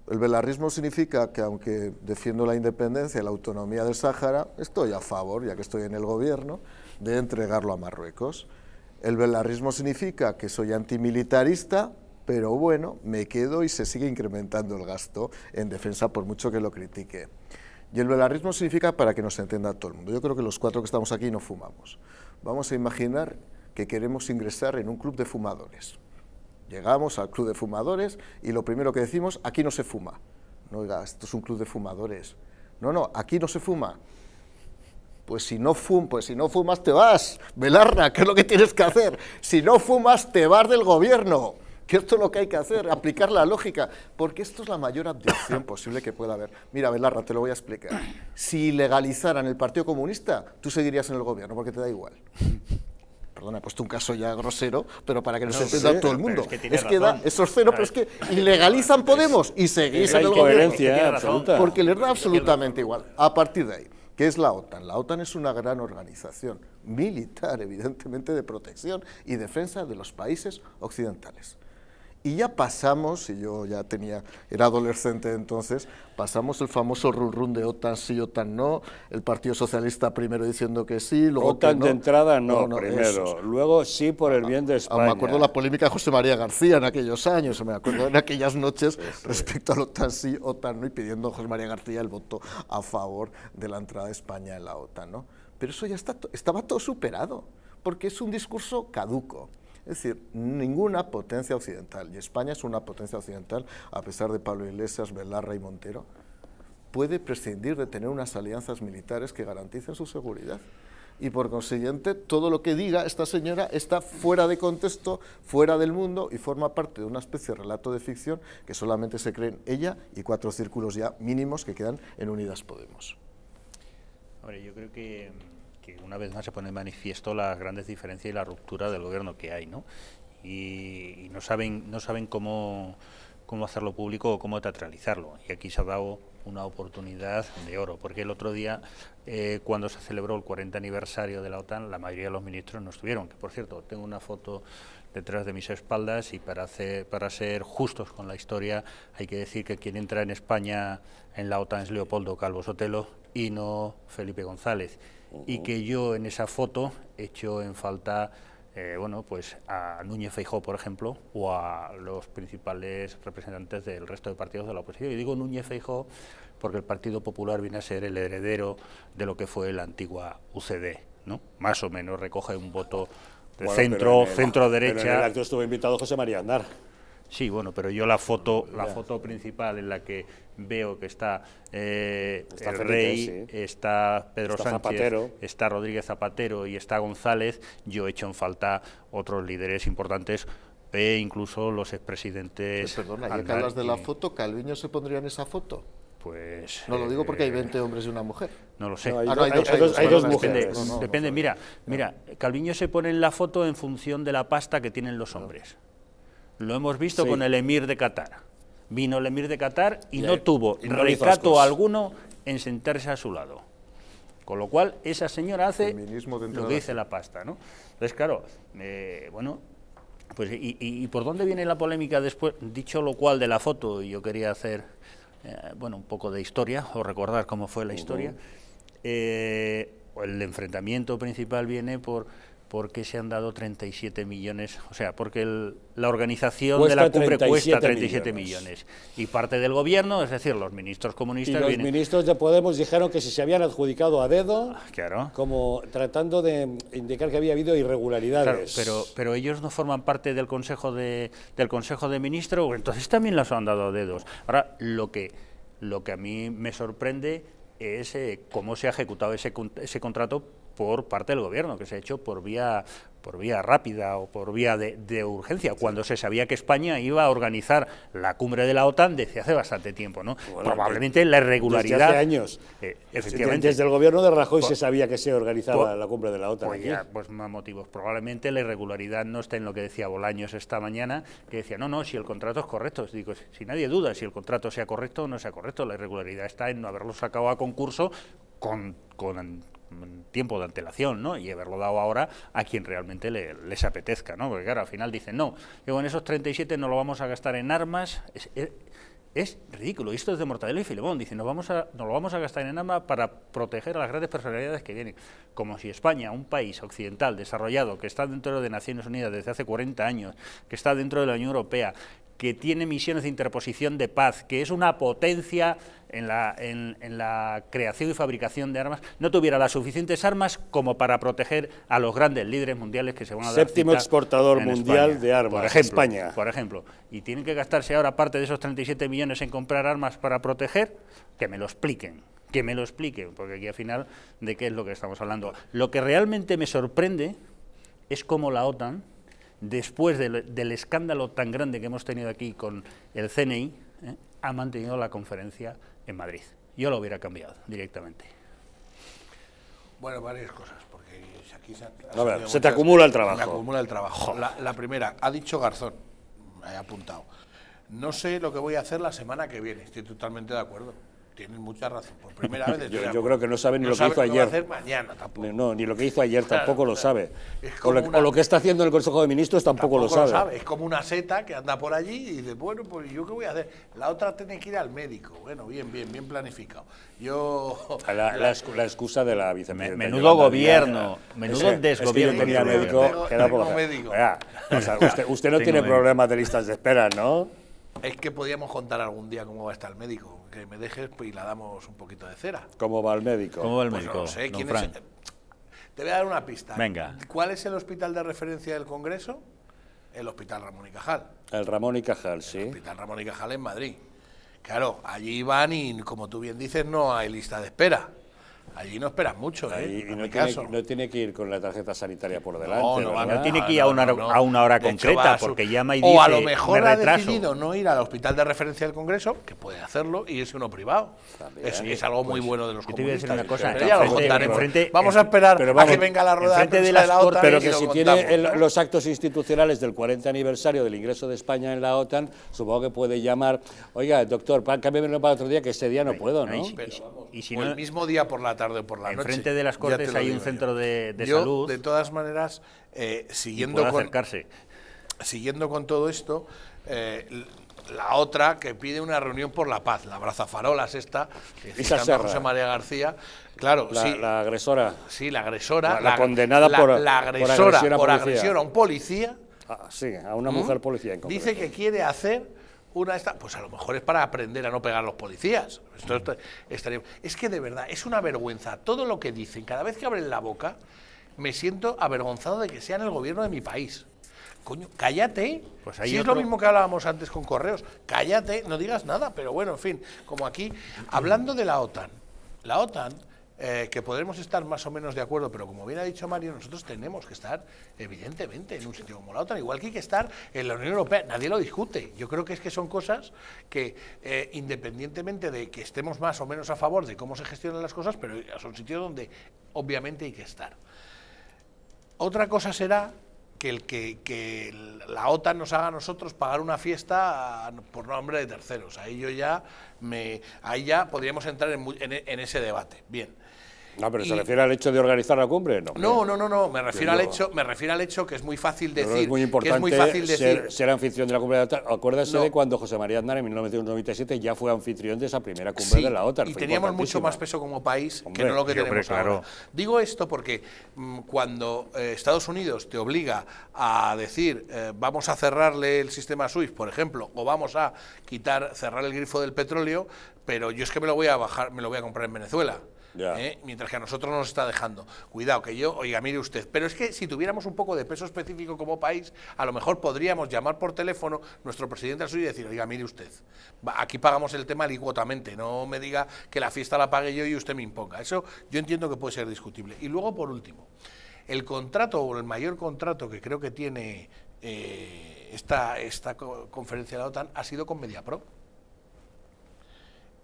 El belarrismo significa que aunque defiendo la independencia y la autonomía del Sáhara, estoy a favor, ya que estoy en el gobierno, de entregarlo a Marruecos. El belarrismo significa que soy antimilitarista, pero bueno, me quedo y se sigue incrementando el gasto en defensa por mucho que lo critique. Y el belarrismo significa para que nos entienda todo el mundo. Yo creo que los cuatro que estamos aquí no fumamos. Vamos a imaginar que queremos ingresar en un club de fumadores. Llegamos al club de fumadores y lo primero que decimos, aquí no se fuma. No, oiga, esto es un club de fumadores. No, no, aquí no se fuma. Pues si no, fum, pues si no fumas te vas, Belarra, ¿qué es lo que tienes que hacer? Si no fumas te vas del gobierno, que esto es lo que hay que hacer, aplicar la lógica, porque esto es la mayor abducción posible que pueda haber. Mira, Belarra, te lo voy a explicar. Si legalizaran el Partido Comunista, tú seguirías en el gobierno, porque te da igual. Perdona, he puesto un caso ya grosero, pero para que nos entienda todo el mundo. Es que, da esos cero, pero es que ilegalizan Podemos y seguís en el gobierno. Porque les da absolutamente igual. A partir de ahí, ¿qué es la OTAN? La OTAN es una gran organización militar, evidentemente, de protección y defensa de los países occidentales. Y ya pasamos, y yo ya tenía, era adolescente entonces, pasamos el famoso run run de OTAN sí, OTAN no, el Partido Socialista primero diciendo que sí, luego que no. de entrada no, no, primero, luego sí por el ah, bien de España. Ah, me acuerdo la polémica de José María García en aquellos años, me acuerdo en aquellas noches respecto al OTAN sí, OTAN no, y pidiendo a José María García el voto a favor de la entrada de España en la OTAN, ¿no? Pero eso ya está, estaba todo superado, porque es un discurso caduco. Es decir, ninguna potencia occidental, y España es una potencia occidental, a pesar de Pablo Iglesias, Belarra y Montero, puede prescindir de tener unas alianzas militares que garanticen su seguridad. Y por consiguiente, todo lo que diga esta señora está fuera de contexto, fuera del mundo y forma parte de una especie de relato de ficción que solamente se cree en ella y cuatro círculos ya mínimos que quedan en Unidas Podemos. Ahora, yo creo que que una vez más se pone en manifiesto las grandes diferencias y la ruptura del gobierno que hay, ¿no? Y, no saben, no saben cómo, cómo hacerlo público o cómo teatralizarlo. Y aquí se ha dado una oportunidad de oro, porque el otro día, eh, cuando se celebró el 40 aniversario de la OTAN, la mayoría de los ministros no estuvieron, que por cierto, tengo una foto detrás de mis espaldas y para, hacer, para ser justos con la historia hay que decir que quien entra en España en la OTAN es Leopoldo Calvo Sotelo y no Felipe González y que yo en esa foto echo en falta eh, bueno, pues a Núñez Feijó, por ejemplo, o a los principales representantes del resto de partidos de la oposición. Y digo Núñez Feijó porque el Partido Popular viene a ser el heredero de lo que fue la antigua UCD, ¿no? Más o menos recoge un voto de centro, centro-derecha. en el acto estuvo invitado José María Andar. Sí, bueno, pero yo la foto, la foto principal en la que veo que está, eh, el Rey, está Pedro Sánchez, está Rodríguez Zapatero y está González, yo he hecho en falta otros líderes importantes e incluso los expresidentes. perdona, de la foto, ¿Calviño se pondría en esa foto? Pues, no lo digo porque hay 20 eh, hombres y una mujer. No lo sé. Ah, hay, dos, mujeres. Depende, depende mira, mira, Calviño se pone en la foto en función de la pasta que tienen los hombres. Lo hemos visto con el emir de Qatar. Vino el emir de Qatar y, no tuvo y recato alguno en sentarse a su lado. Con lo cual, esa señora hace lo que dice la pasta, ¿no? Entonces, claro, eh, bueno, pues y, por dónde viene la polémica después? Dicho lo cual de la foto, y yo quería hacer, eh, bueno, un poco de historia, o recordar cómo fue la historia. Eh, el enfrentamiento principal viene por ¿por qué se han dado 37 millones? O sea, porque la organización de la cumbre 37 cuesta 37 millones. Y parte del gobierno, es decir, los ministros comunistas... Y los ministros de Podemos dijeron que si se habían adjudicado a dedo, ah, claro. como tratando de indicar que había habido irregularidades. Claro, pero, pero ellos no forman parte del Consejo de, del Consejo de Ministros, entonces también las han dado a dedos. Ahora, lo que, lo que a mí me sorprende es eh, cómo se ha ejecutado ese, ese contrato por parte del gobierno, que se ha hecho por vía por vía rápida o por vía de, urgencia, cuando se sabía que España iba a organizar la cumbre de la OTAN desde hace bastante tiempo, ¿no? Pues Probablemente la irregularidad... Desde hace años. Eh, efectivamente. Desde el gobierno de Rajoy se pues sabía que se organizaba pues la cumbre de la OTAN. Pues, pues más motivos. Probablemente la irregularidad no está en lo que decía Bolaños esta mañana, que decía, no, no, si el contrato es correcto. Digo, si nadie duda si el contrato sea correcto o no sea correcto, la irregularidad está en no haberlo sacado a concurso con, con, tiempo de antelación, ¿no? Y haberlo dado ahora a quien realmente les apetezca, ¿no? Porque claro, al final dicen, no, que esos 37 no lo vamos a gastar en armas, es, ridículo. Y esto es de Mortadelo y Filemón. Dicen, no vamos a, nos lo vamos a gastar en armas para proteger a las grandes personalidades que vienen. Como si España, un país occidental desarrollado, que está dentro de Naciones Unidas desde hace 40 años, que está dentro de la Unión Europea, que tiene misiones de interposición de paz, que es una potencia en la, en, la, creación y fabricación de armas, no tuviera las suficientes armas como para proteger a los grandes líderes mundiales que se van a dar Séptimo exportador mundial de armas, España. Por ejemplo, y tienen que gastarse ahora parte de esos 37 millones en comprar armas para proteger, que me lo expliquen que me lo expliquen, porque aquí al final de qué es lo que estamos hablando. Lo que realmente me sorprende es cómo la OTAN, después del escándalo tan grande que hemos tenido aquí con el CNI, ¿eh? ha mantenido la conferencia en Madrid. Yo lo hubiera cambiado directamente. Bueno, varias cosas, porque aquí se, te acumula el trabajo. La, primera, ha dicho Garzón, me he apuntado. No sé lo que voy a hacer la semana que viene, estoy totalmente de acuerdo. Tienen mucha razón. Por primera vez. yo, creo que no sabe ni lo que hizo ayer. mañana, tampoco. No, ni lo que hizo ayer tampoco lo sabe. O, lo, que está haciendo el Consejo de Ministros tampoco, lo, sabe. Es como una seta que anda por allí y dice, bueno, pues yo qué voy a hacer. La otra tiene que ir al médico. Bueno, bien, bien, bien planificado. Yo. La, excusa de la vicepresidenta. Menudo gobierno. menudo desgobierno. usted, no tiene problemas de listas de espera, ¿no? Es que podíamos contar algún día cómo va a estar el médico que me dejes pues, y la damos un poquito de cera. ¿Cómo va el médico? el pues médico? no sé, ¿quién es Te voy a dar una pista. Venga. ¿Cuál es el hospital de referencia del Congreso? El Hospital Ramón y Cajal. El Ramón y Cajal, sí. El Hospital Ramón y Cajal en Madrid. Claro, allí van y, como tú bien dices, no hay lista de espera. Allí no esperas mucho, ¿eh? no, tiene, que ir con la tarjeta sanitaria por delante. No, tiene que ir a una, hora concreta, porque llama y dice. O a lo mejor ha decidido no ir al hospital de referencia del Congreso, que puede hacerlo, y es uno privado. y es pues, algo muy pues, bueno de los comunistas. vamos a esperar a que venga la rueda de, la OTAN. Pero que si tiene los actos institucionales del 40 aniversario del ingreso de España en la OTAN, supongo que puede llamar. Oiga, doctor, cámbiamelo para otro día, que ese día no puedo, ¿no? Y si no. el mismo día por la tarde por la noche. Enfrente de las Cortes hay un centro de, de salud. De todas maneras, eh, siguiendo, con, acercarse. siguiendo con todo esto, eh, la otra que pide una reunión por la paz, la brazafarolas esta, que Serra. José María García, claro, la, sí, la agresora, sí, la agresora, la, condenada por, la agresora por agresión a, un policía, ah, sí, a una ¿Mm? mujer policía, dice que quiere hacer una de estas, pues a lo mejor es para aprender a no pegar a los policías. Esto, es que de verdad, es una vergüenza. Todo lo que dicen, cada vez que abren la boca, me siento avergonzado de que sean el gobierno de mi país. Coño, cállate. Pues ahí si es lo mismo que hablábamos antes con correos, cállate, no digas nada, pero bueno, en fin, como aquí, hablando de la OTAN, la OTAN eh, que podremos estar más o menos de acuerdo, pero como bien ha dicho Mario, nosotros tenemos que estar, evidentemente, en un sitio como la OTAN, igual que hay que estar en la Unión Europea, nadie lo discute. Yo creo que es que son cosas que, eh, independientemente de que estemos más o menos a favor de cómo se gestionan las cosas, pero son sitios donde obviamente hay que estar. Otra cosa será que, el, que, que la OTAN nos haga a nosotros pagar una fiesta por nombre de terceros. Ahí yo ya me, ahí ya podríamos entrar en, en ese debate. Bien. No, pero se refiere al hecho de organizar la cumbre, ¿no? No, no, no, no. Me refiero al hecho, me refiero al hecho que es muy fácil decir. es muy importante fácil ser, anfitrión de la cumbre de la OTAN. Acuérdese de cuando José María Aznar en 1997 ya fue anfitrión de esa primera cumbre de la OTAN. Y teníamos mucho más peso como país que no lo que tenemos ahora. Digo esto porque mm, cuando eh, Estados Unidos te obliga a decir eh, vamos a cerrarle el sistema SWIFT, por ejemplo, o vamos a quitar, cerrar el grifo del petróleo, pero yo es que me lo voy a bajar, me lo voy a comprar en Venezuela. ¿eh? mientras que a nosotros nos está dejando. Cuidado, que yo, oiga, mire usted, pero es que si tuviéramos un poco de peso específico como país, a lo mejor podríamos llamar por teléfono nuestro presidente al suyo y decir, oiga, mire usted, aquí pagamos el tema licuotamente, no me diga que la fiesta la pague yo y usted me imponga. Eso yo entiendo que puede ser discutible. Y luego, por último, el contrato o el mayor contrato que creo que tiene eh, esta, esta conferencia de la OTAN ha sido con MediaPro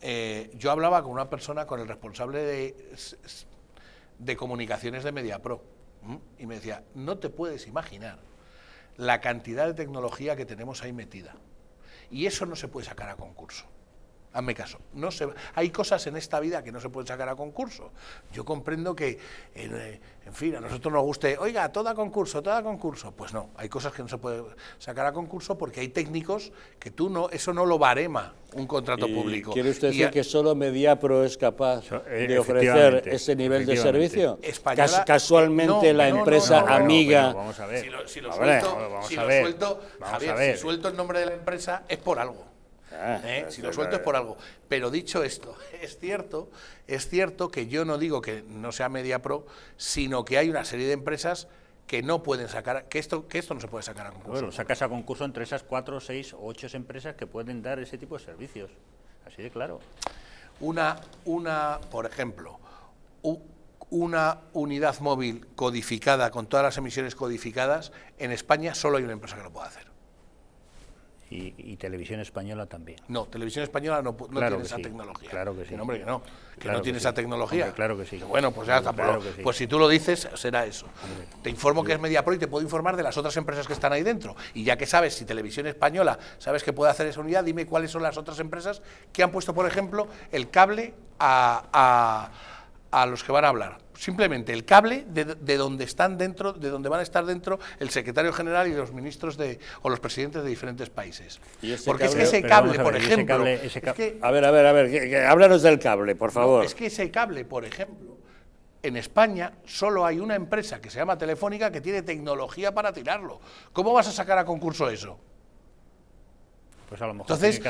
eh, yo hablaba con una persona, con el responsable de, de comunicaciones de MediaPro, y me decía, no te puedes imaginar la cantidad de tecnología que tenemos ahí metida. Y eso no se puede sacar a concurso. Hazme caso. No se, hay cosas en esta vida que no se pueden sacar a concurso. Yo comprendo que, eh, en, fin, a nosotros nos guste, oiga, toda concurso, toda concurso. Pues no, hay cosas que no se pueden sacar a concurso porque hay técnicos que tú no, eso no lo barema un contrato público. ¿Quiere usted decir que solo Mediapro es capaz eh, de ofrecer ese nivel de servicio? Española, casualmente eh, la empresa amiga. vamos a ver. Si lo, suelto, si lo Javier, si suelto el nombre de la empresa es por algo. Ah, ¿Eh? pues si lo suelto es por algo. Pero dicho esto, es cierto, es cierto que yo no digo que no sea media pro, sino que hay una serie de empresas que no pueden sacar, que esto, que esto no se puede sacar a concurso. Bueno, sacas a concurso entre esas cuatro, seis o ocho empresas que pueden dar ese tipo de servicios. Así de claro. Una, una por ejemplo, una unidad móvil codificada, con todas las emisiones codificadas, en España solo hay una empresa que lo puede hacer. Y, televisión española también. No, televisión española no, tiene esa tecnología. Claro que sí. no, hombre, que no. Que no tiene esa tecnología. claro que sí. bueno, pues ya está. Pues si tú lo dices, será eso. Te informo que es MediaPro y te puedo informar de las otras empresas que están ahí dentro. Y ya que sabes si televisión española sabes que puede hacer esa unidad, dime cuáles son las otras empresas que han puesto, por ejemplo, el cable a los que van a hablar simplemente el cable de, de, donde están dentro, de donde van a estar dentro el secretario general y los ministros de, o los presidentes de diferentes países. Porque es que ese cable, por ejemplo. a ver, a ver, a ver, háblanos del cable, por favor. es que ese cable, por ejemplo, en España solo hay una empresa que se llama Telefónica que tiene tecnología para tirarlo. ¿Cómo vas a sacar a concurso eso? entonces,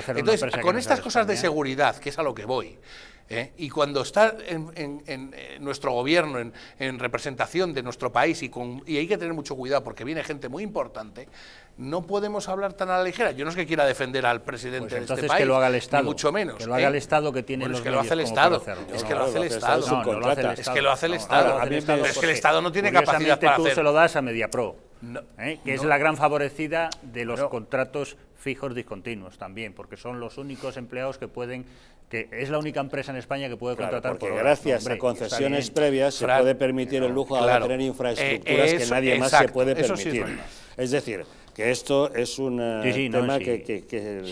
con estas cosas de seguridad, que es a lo que voy, ¿eh? y cuando está en, nuestro gobierno, en, representación de nuestro país, y, hay que tener mucho cuidado porque viene gente muy importante, no podemos hablar tan a la ligera. Yo no es que quiera defender al presidente entonces pues de este país, que lo haga el Estado, mucho menos. Que lo haga ¿eh? el Estado que tiene los es que lo hace el Estado. Es que lo hace el Estado. Es que lo hace el Estado. Es que el Estado no tiene capacidad para tú se lo das a Mediapro. ¿eh? que es la gran favorecida de los contratos fijos discontinuos también, porque son los únicos empleados que pueden que es la única empresa en España que puede contratar porque gracias a concesiones previas se puede permitir el lujo de tener eh, infraestructuras que nadie más se puede permitir. es, decir, que esto es un tema que,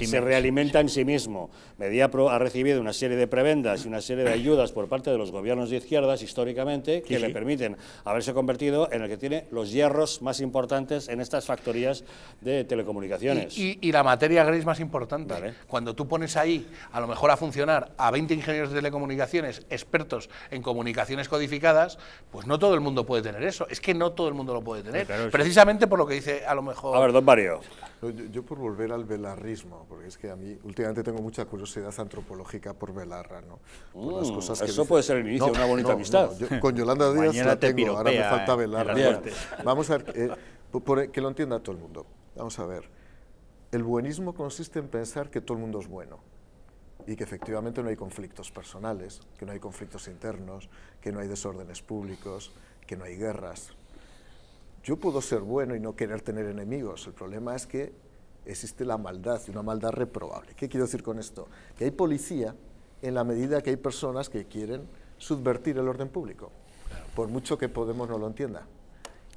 se realimenta en sí mismo. Mediapro ha recibido una serie de prebendas y una serie de ayudas por parte de los gobiernos de izquierdas históricamente que le permiten haberse convertido en el que tiene los hierros más importantes en estas factorías de telecomunicaciones. Y, la materia gris más importante. Cuando tú pones ahí, a lo mejor a funcionar, a 20 ingenieros de telecomunicaciones expertos en comunicaciones codificadas, pues no todo el mundo puede tener eso. Es que no todo el mundo lo puede tener. Precisamente por lo que dice a lo mejor... A ver, don Mario. Yo, por volver al velarrismo, porque es que a mí últimamente tengo mucha curiosidad antropológica por Velarra, ¿no? Mm, eso puede ser el inicio de una bonita amistad. con Yolanda Díaz la tengo, ahora me falta Velarra. Eh, Vamos a ver, eh, que lo entienda todo el mundo. Vamos a ver. El buenismo consiste en pensar que todo el mundo es bueno y que efectivamente no hay conflictos personales, que no hay conflictos internos, que no hay desórdenes públicos, que no hay guerras, yo puedo ser bueno y no querer tener enemigos. El problema es que existe la maldad una maldad reprobable. ¿Qué quiero decir con esto? Que hay policía en la medida que hay personas que quieren subvertir el orden público, por mucho que Podemos no lo entienda.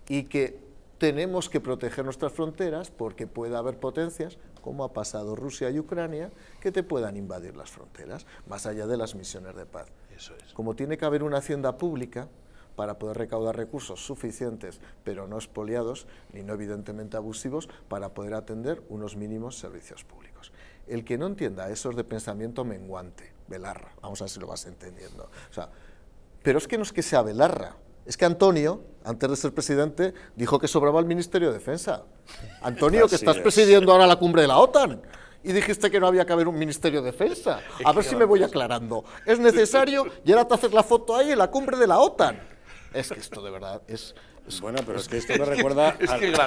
Y que tenemos que proteger nuestras fronteras porque puede haber potencias, como ha pasado Rusia y Ucrania, que te puedan invadir las fronteras, más allá de las misiones de paz. Eso es. Como tiene que haber una hacienda pública, para poder recaudar recursos suficientes, pero no expoliados ni no evidentemente abusivos, para poder atender unos mínimos servicios públicos. El que no entienda eso es de pensamiento menguante, velarra, vamos a ver si lo vas entendiendo. pero es que no es que sea velarra, es que Antonio, antes de ser presidente, dijo que sobraba el Ministerio de Defensa. Antonio, que estás presidiendo ahora la cumbre de la OTAN y dijiste que no había que haber un Ministerio de Defensa. A ver si me voy aclarando. Es necesario y ahora te haces la foto ahí en la cumbre de la OTAN. Es que esto de verdad es. bueno, pero es, que esto me recuerda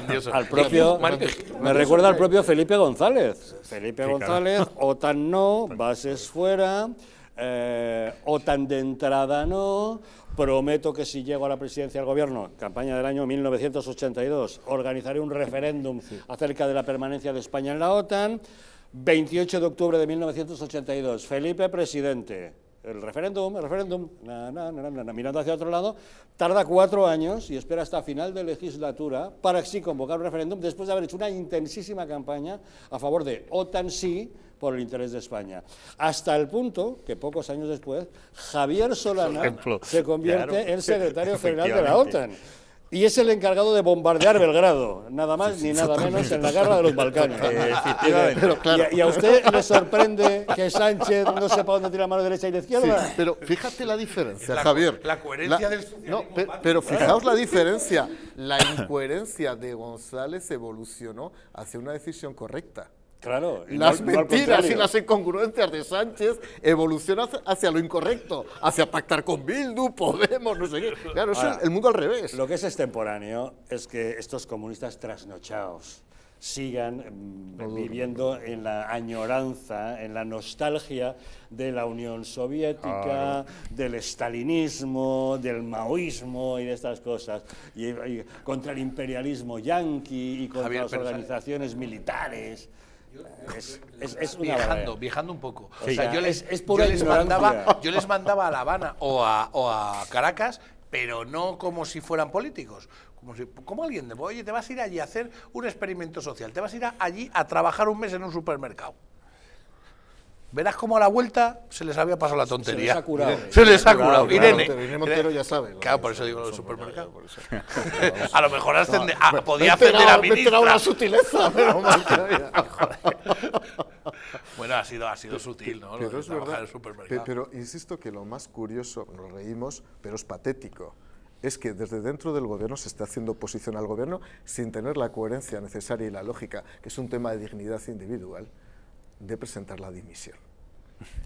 al, propio. me recuerda al propio Felipe González. Felipe González, OTAN no, bases fuera, eh, OTAN de entrada no. Prometo que si llego a la presidencia del gobierno, campaña del año 1982, organizaré un referéndum acerca de la permanencia de España en la OTAN. 28 de octubre de 1982, Felipe presidente el referéndum, el referéndum, mirando hacia otro lado, tarda cuatro años y espera hasta final de legislatura para sí convocar un referéndum después de haber hecho una intensísima campaña a favor de OTAN sí por el interés de España. Hasta el punto que pocos años después, Javier Solana se convierte en secretario general de la OTAN y es el encargado de bombardear Belgrado, nada más ni nada menos en la guerra de los Balcanes. y, a, usted le sorprende que Sánchez no sepa dónde tiene la mano derecha y la izquierda. pero fíjate la diferencia, Javier. La coherencia del No, pero fijaos la diferencia. La incoherencia de González evolucionó hacia una decisión correcta. Claro, las mentiras y las incongruencias de Sánchez evolucionan hacia lo incorrecto, hacia pactar con Bildu, Podemos, no sé qué. Claro, es el mundo al revés. Lo que es extemporáneo es que estos comunistas trasnochados sigan mm, viviendo en la añoranza, en la nostalgia de la Unión Soviética, del estalinismo, del maoísmo y de estas cosas, y, contra el imperialismo yanqui y contra las organizaciones militares. Es, es, viajando, viajando un poco. o sea, yo les, yo les mandaba, yo les mandaba a La Habana o a, o a Caracas, pero no como si fueran políticos. Como, si, como alguien, de, oye, te vas a ir allí a hacer un experimento social, te vas a ir allí a trabajar un mes en un supermercado verás cómo a la vuelta se les había pasado la tontería. Se les ha curado. Irene, se les ha curado. Irene. ya sabe. Claro, por eso digo lo del supermercado. a lo mejor ascende, ah, podía ascender a ministra. una sutileza. bueno, ha sido, ha sido sutil, ¿no? Pero es verdad. pero insisto que lo más curioso, nos reímos, pero es patético es que desde dentro del gobierno se está haciendo oposición al gobierno sin tener la coherencia necesaria y la lógica, que es un tema de dignidad individual, de presentar la dimisión.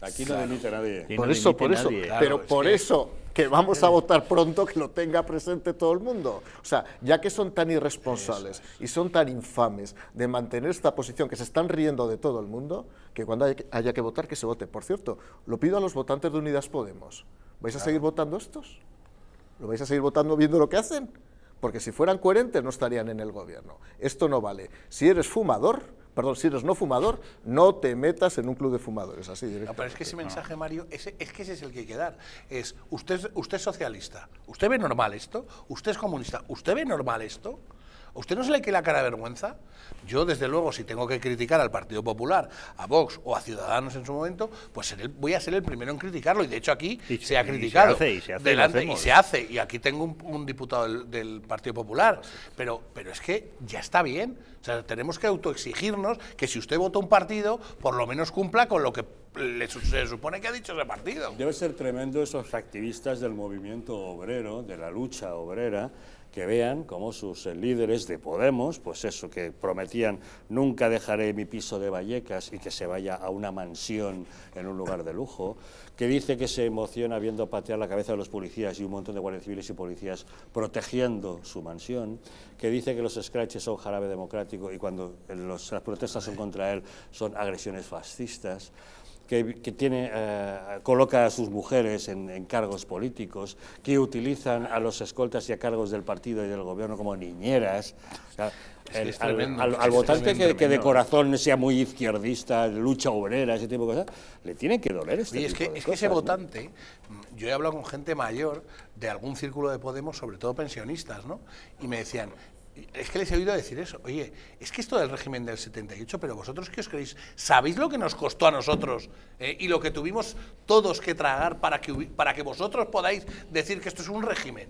Aquí no dimite nadie. Por eso, por eso. Pero por eso que vamos a votar pronto, que lo tenga presente todo el mundo. O sea, ya que son tan irresponsables y son tan infames de mantener esta posición, que se están riendo de todo el mundo, que cuando haya que votar, que se vote. Por cierto, lo pido a los votantes de Unidas Podemos. ¿Vais a seguir votando estos? ¿Lo vais a seguir votando viendo lo que hacen? Porque si fueran coherentes no estarían en el gobierno. Esto no vale. Si eres fumador, perdón, si eres no fumador, no te metas en un club de fumadores, así directamente. pero es que ese mensaje, Mario, ese, es que ese es el que hay que dar. Es, usted, usted socialista, usted ve normal esto, usted es comunista, usted ve normal esto. ¿A usted no se le queda la cara de vergüenza? Yo, desde luego, si tengo que criticar al Partido Popular, a Vox o a Ciudadanos en su momento, pues voy a ser el primero en criticarlo. Y de hecho aquí se ha criticado. Y se hace, y se hace. y, se hace. y aquí tengo un, diputado del, Partido Popular. Pues pero, pero es que ya está bien. tenemos que autoexigirnos que si usted vota un partido, por lo menos cumpla con lo que se supone que ha dicho ese partido. Debe ser tremendo esos activistas del movimiento obrero, de la lucha obrera, que vean cómo sus eh, líderes de Podemos, pues eso, que prometían nunca dejaré mi piso de Vallecas y que se vaya a una mansión en un lugar de lujo, que dice que se emociona viendo patear la cabeza de los policías y un montón de guardias civiles y policías protegiendo su mansión, que dice que los scratches son jarabe democrático y cuando eh, las protestas son contra él son agresiones fascistas, que, tiene, eh, coloca a sus mujeres en, cargos políticos, que utilizan a los escoltas y a cargos del partido y del gobierno como niñeras. al, votante que, de corazón sea muy izquierdista, lucha obrera, ese tipo de cosas, le tiene que doler este y es, que, es que, ese votante, yo he hablado con gente mayor de algún círculo de Podemos, sobre todo pensionistas, ¿no? Y me decían, es que les he oído decir eso. Oye, es que esto del régimen del 78, pero vosotros qué os creéis? ¿Sabéis lo que nos costó a nosotros eh, y lo que tuvimos todos que tragar para que, para que vosotros podáis decir que esto es un régimen?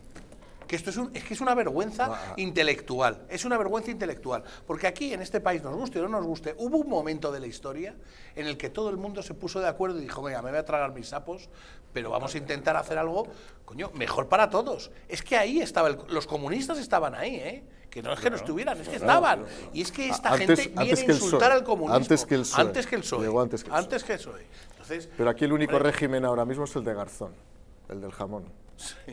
Que esto es, un, es que es una vergüenza ah, ah. intelectual, es una vergüenza intelectual, porque aquí en este país, nos guste o no nos guste, hubo un momento de la historia en el que todo el mundo se puso de acuerdo y dijo, venga, me voy a tragar mis sapos, pero vamos a intentar hacer algo, mejor para todos. Es que ahí estaba, los comunistas estaban ahí, ¿eh? Que no es que no estuvieran, es que estaban. y es que esta gente antes viene a insultar al comunismo. Antes que el PSOE. Antes que el PSOE. pero aquí el único régimen ahora mismo es el de Garzón, el del jamón.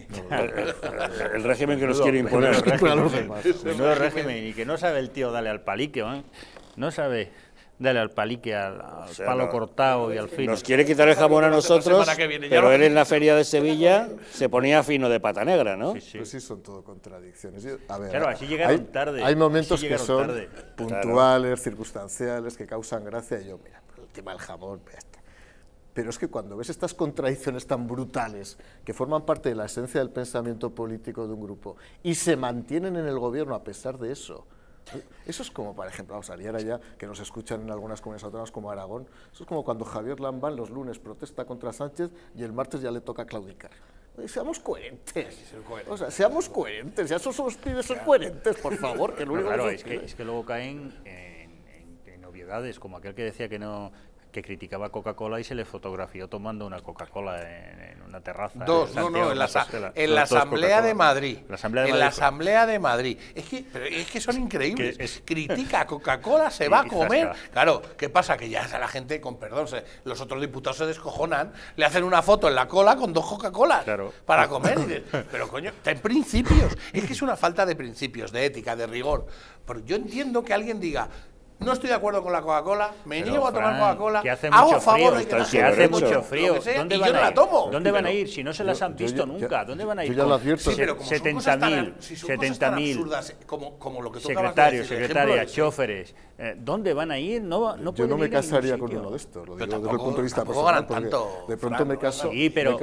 el, régimen que nos quiere imponer. El régimen, régimen y que no sabe el tío dale al palique, ¿eh? no sabe. Dale al palique, al, palo cortado y al fin. Nos quiere quitar el jamón a nosotros, pero él en la feria de Sevilla se ponía fino de pata negra, ¿no? Sí, sí. Pues son todo contradicciones. A ver, claro, así llegaron tarde. Hay momentos que son puntuales, circunstanciales, que causan gracia. Y yo, mira, el tema del jamón, Pero es que cuando ves estas contradicciones tan brutales que forman parte de la esencia del pensamiento político de un grupo y se mantienen en el gobierno a pesar de eso, eso es como, por ejemplo, vamos a liar allá, que nos escuchan en algunas comunidades autónomas como Aragón, eso es como cuando Javier Lambán los lunes protesta contra Sánchez y el martes ya le toca claudicar. Seamos coherentes. O sea, seamos coherentes. Ya esos pibes son coherentes, por favor. Que es que, luego caen en, en, en, obviedades, como aquel que decía que no, que criticaba Coca-Cola y se le fotografió tomando una Coca-Cola en, una terraza. Dos, no, no, en la, en la Asamblea de Madrid. en la Asamblea de Madrid. Es que, es que son increíbles. es... Critica Coca-Cola, se va a comer. Claro, ¿qué pasa? Que ya la gente, con perdón, los otros diputados se descojonan, le hacen una foto en la cola con dos Coca-Colas para comer. pero coño, en principios. Es que es una falta de principios, de ética, de rigor. Pero yo entiendo que alguien diga, no estoy de acuerdo con la Coca-Cola, me niego a tomar Coca-Cola. Hago hace mucho frío, que, hace mucho frío. ¿Dónde y van yo no la tomo. ¿Dónde van a ir? Si no se las han visto nunca, ¿dónde van a ir? 70.000, si 70.000. Eh, como, como lo que Secretarios, secretarias, choferes. Eh, ¿Dónde van a ir? No, yo no me casaría con uno de estos, desde el punto de vista personal. de pronto me caso. pero,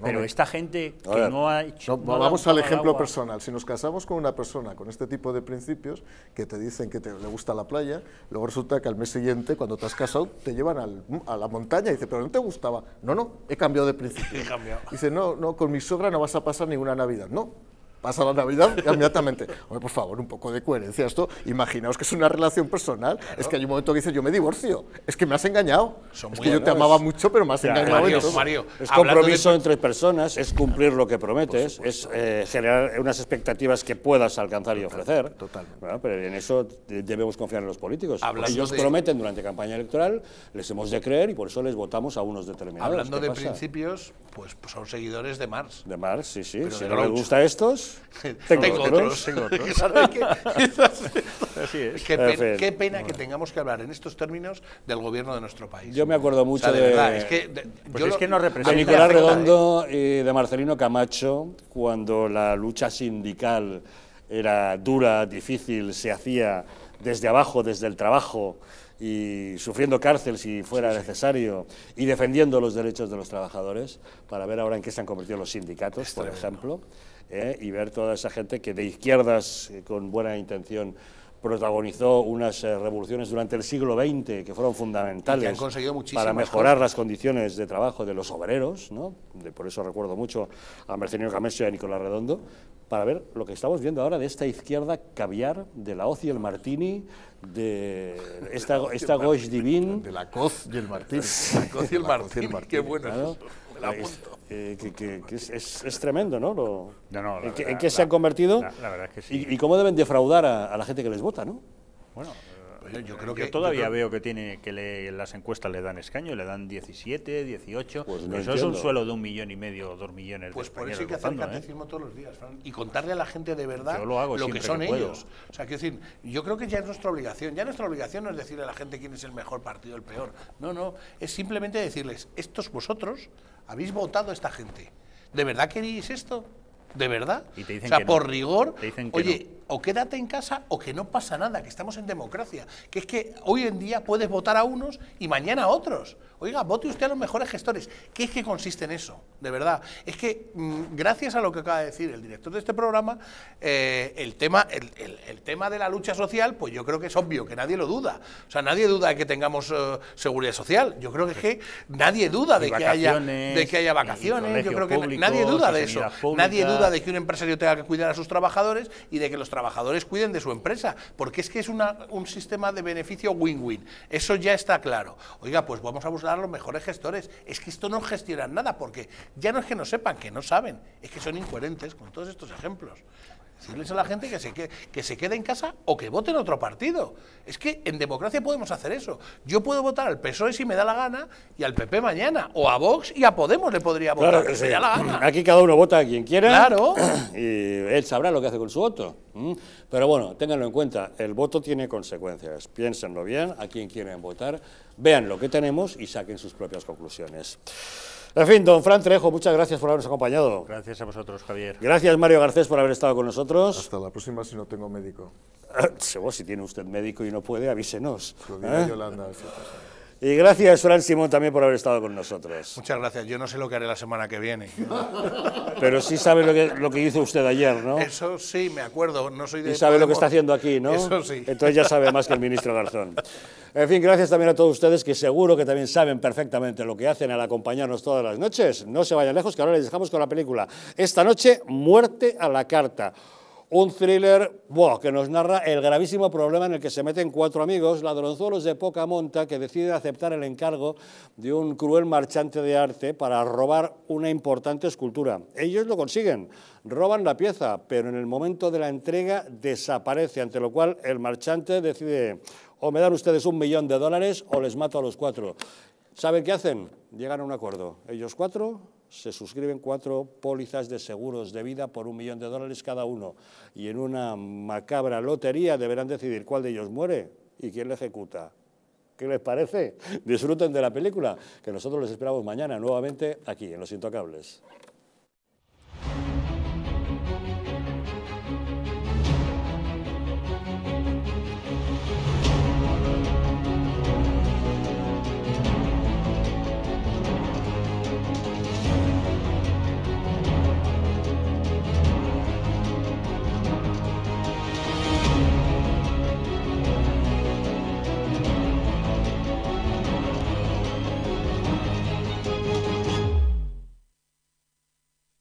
pero, esta gente que no ha hecho. vamos al ejemplo personal. Si nos casamos con una persona con este tipo de principios que te dicen que te, le gusta la playa, Luego resulta que al mes siguiente, cuando te has casado, te llevan a la montaña. Y dice, pero no te gustaba. No, no, he cambiado de principio. He cambiado. Dice, no, no, con mi sogra no vas a pasar ninguna Navidad. No, pasa la Navidad inmediatamente. Oye, por favor, un poco de coherencia esto. Imaginaos que es una relación personal. Es que hay un momento que dices, yo me divorcio. Es que me has engañado. es que yo te amaba mucho, pero me has engañado. es compromiso entre personas, es cumplir lo que prometes, es eh, generar unas expectativas que puedas alcanzar y ofrecer. Total. pero en eso debemos confiar en los políticos. Ellos prometen durante campaña electoral, les hemos de creer y por eso les votamos a unos determinados. Hablando de principios, pues, son seguidores de Marx. De Marx, sí, sí. si no les gusta estos, Tengo, otros. Qué, pena que tengamos que hablar en estos términos del gobierno de nuestro país. Yo me acuerdo mucho de, de, Nicolás Redondo ¿eh? y de Marcelino Camacho, cuando la lucha sindical era dura, difícil, se hacía desde abajo, desde el trabajo y sufriendo cárcel si fuera necesario y defendiendo los derechos de los trabajadores, para ver ahora en qué se han convertido los sindicatos, por ejemplo. ¿eh? y ver toda esa gente que de izquierdas, eh, con buena intención, protagonizó unas eh, revoluciones durante el siglo XX que fueron fundamentales para mejorar las condiciones de trabajo de los obreros, ¿no? de, por eso recuerdo mucho a Mercenio Camesio y a Nicolás Redondo, para ver lo que estamos viendo ahora de esta izquierda caviar, de la hoz y el martini, de esta, esta gauche divine. De la coz y el martini. el martini, qué bueno. Pues, eh, que, es, tremendo, ¿no? Lo, en, qué se han convertido y, cómo deben defraudar a, a la gente que les vota, ¿no? Bueno, yo creo que todavía veo que tiene que las encuestas le dan escaño, le dan 17, 18. Pues eso es un suelo de un millón y medio o dos millones. Pues por eso hay que hacer ¿eh? catecismo todos los días, Fran, y contarle a la gente de verdad lo, que son ellos. O sea, quiero decir, yo creo que ya es nuestra obligación. Ya nuestra obligación no es decirle a la gente quién es el mejor partido, el peor. No, no. Es simplemente decirles, estos vosotros habéis votado a esta gente. ¿De verdad queréis esto? ¿De verdad? Y o sea, por rigor, oye, o quédate en casa o que no pasa nada, que estamos en democracia, que es que hoy en día puedes votar a unos y mañana a otros. Oiga, vote usted a los mejores gestores. ¿Qué es que consiste en eso? De verdad. Es que mm, gracias a lo que acaba de decir el director de este programa, eh, el, tema, el, tema de la lucha social, pues yo creo que es obvio, que nadie lo duda. O sea, nadie duda de que tengamos eh, seguridad social. Yo creo que es que nadie duda de, que haya, de que haya vacaciones. Yo creo que nadie duda de eso. Nadie duda de que un empresario tenga que cuidar a sus trabajadores y de que los trabajadores cuiden de su empresa, porque es que es un sistema de beneficio win-win. Eso ya está claro. Oiga, pues vamos a buscar a los mejores gestores. Es que esto no gestionan nada, porque ya no es que no sepan, que no saben, es que son incoherentes con todos estos ejemplos. Decirles a la gente que se, que, que se quede en casa o que vote en otro partido. Es que en democracia podemos hacer eso. Yo puedo votar al PSOE si me da la gana y al PP mañana. O a Vox y a Podemos le podría votar claro que si da la gana. Aquí cada uno vota a quien quiera. Claro. Y él sabrá lo que hace con su voto. Pero bueno, ténganlo en cuenta. El voto tiene consecuencias. Piénsenlo bien a quién quieren votar vean lo que tenemos y saquen sus propias conclusiones. En fin, don Fran Trejo, muchas gracias por habernos acompañado. Gracias a vosotros, Javier. Gracias, Mario Garcés, por haber estado con nosotros. Hasta la próxima si no tengo médico. si tiene usted médico y no puede, avísenos. Lo ¿eh? Yolanda, si pasa. Y gracias, Fran Simón, también por haber estado con nosotros. Muchas gracias. Yo no sé lo que haré la semana que viene. Pero sí sabe lo que, lo que hizo usted ayer, ¿no? Eso sí, me acuerdo. No soy y sabe lo que está haciendo aquí, ¿no? Eso sí. Entonces ya sabe más que el ministro Garzón. En fin, gracias también a todos ustedes que seguro que también saben perfectamente lo que hacen al acompañarnos todas las noches. No se vayan lejos, que ahora les dejamos con la película. Esta noche, muerte a la carta un thriller que nos narra el gravísimo problema en el que se meten cuatro amigos, ladronzuelos de poca monta, que deciden aceptar el encargo de un cruel marchante de arte para robar una importante escultura. Ellos lo consiguen, roban la pieza, pero en el momento de la entrega desaparece, ante lo cual el marchante decide o me dan ustedes un millón de dólares o les mato a los cuatro. ¿Saben qué hacen? Llegan a un acuerdo. Ellos cuatro, se suscriben cuatro pólizas de seguros de vida por un millón de dólares cada uno y en una macabra lotería deberán decidir cuál de ellos muere y quién le ejecuta. ¿Qué les parece? Disfruten de la película, que nosotros les esperamos mañana nuevamente aquí en Los Intocables.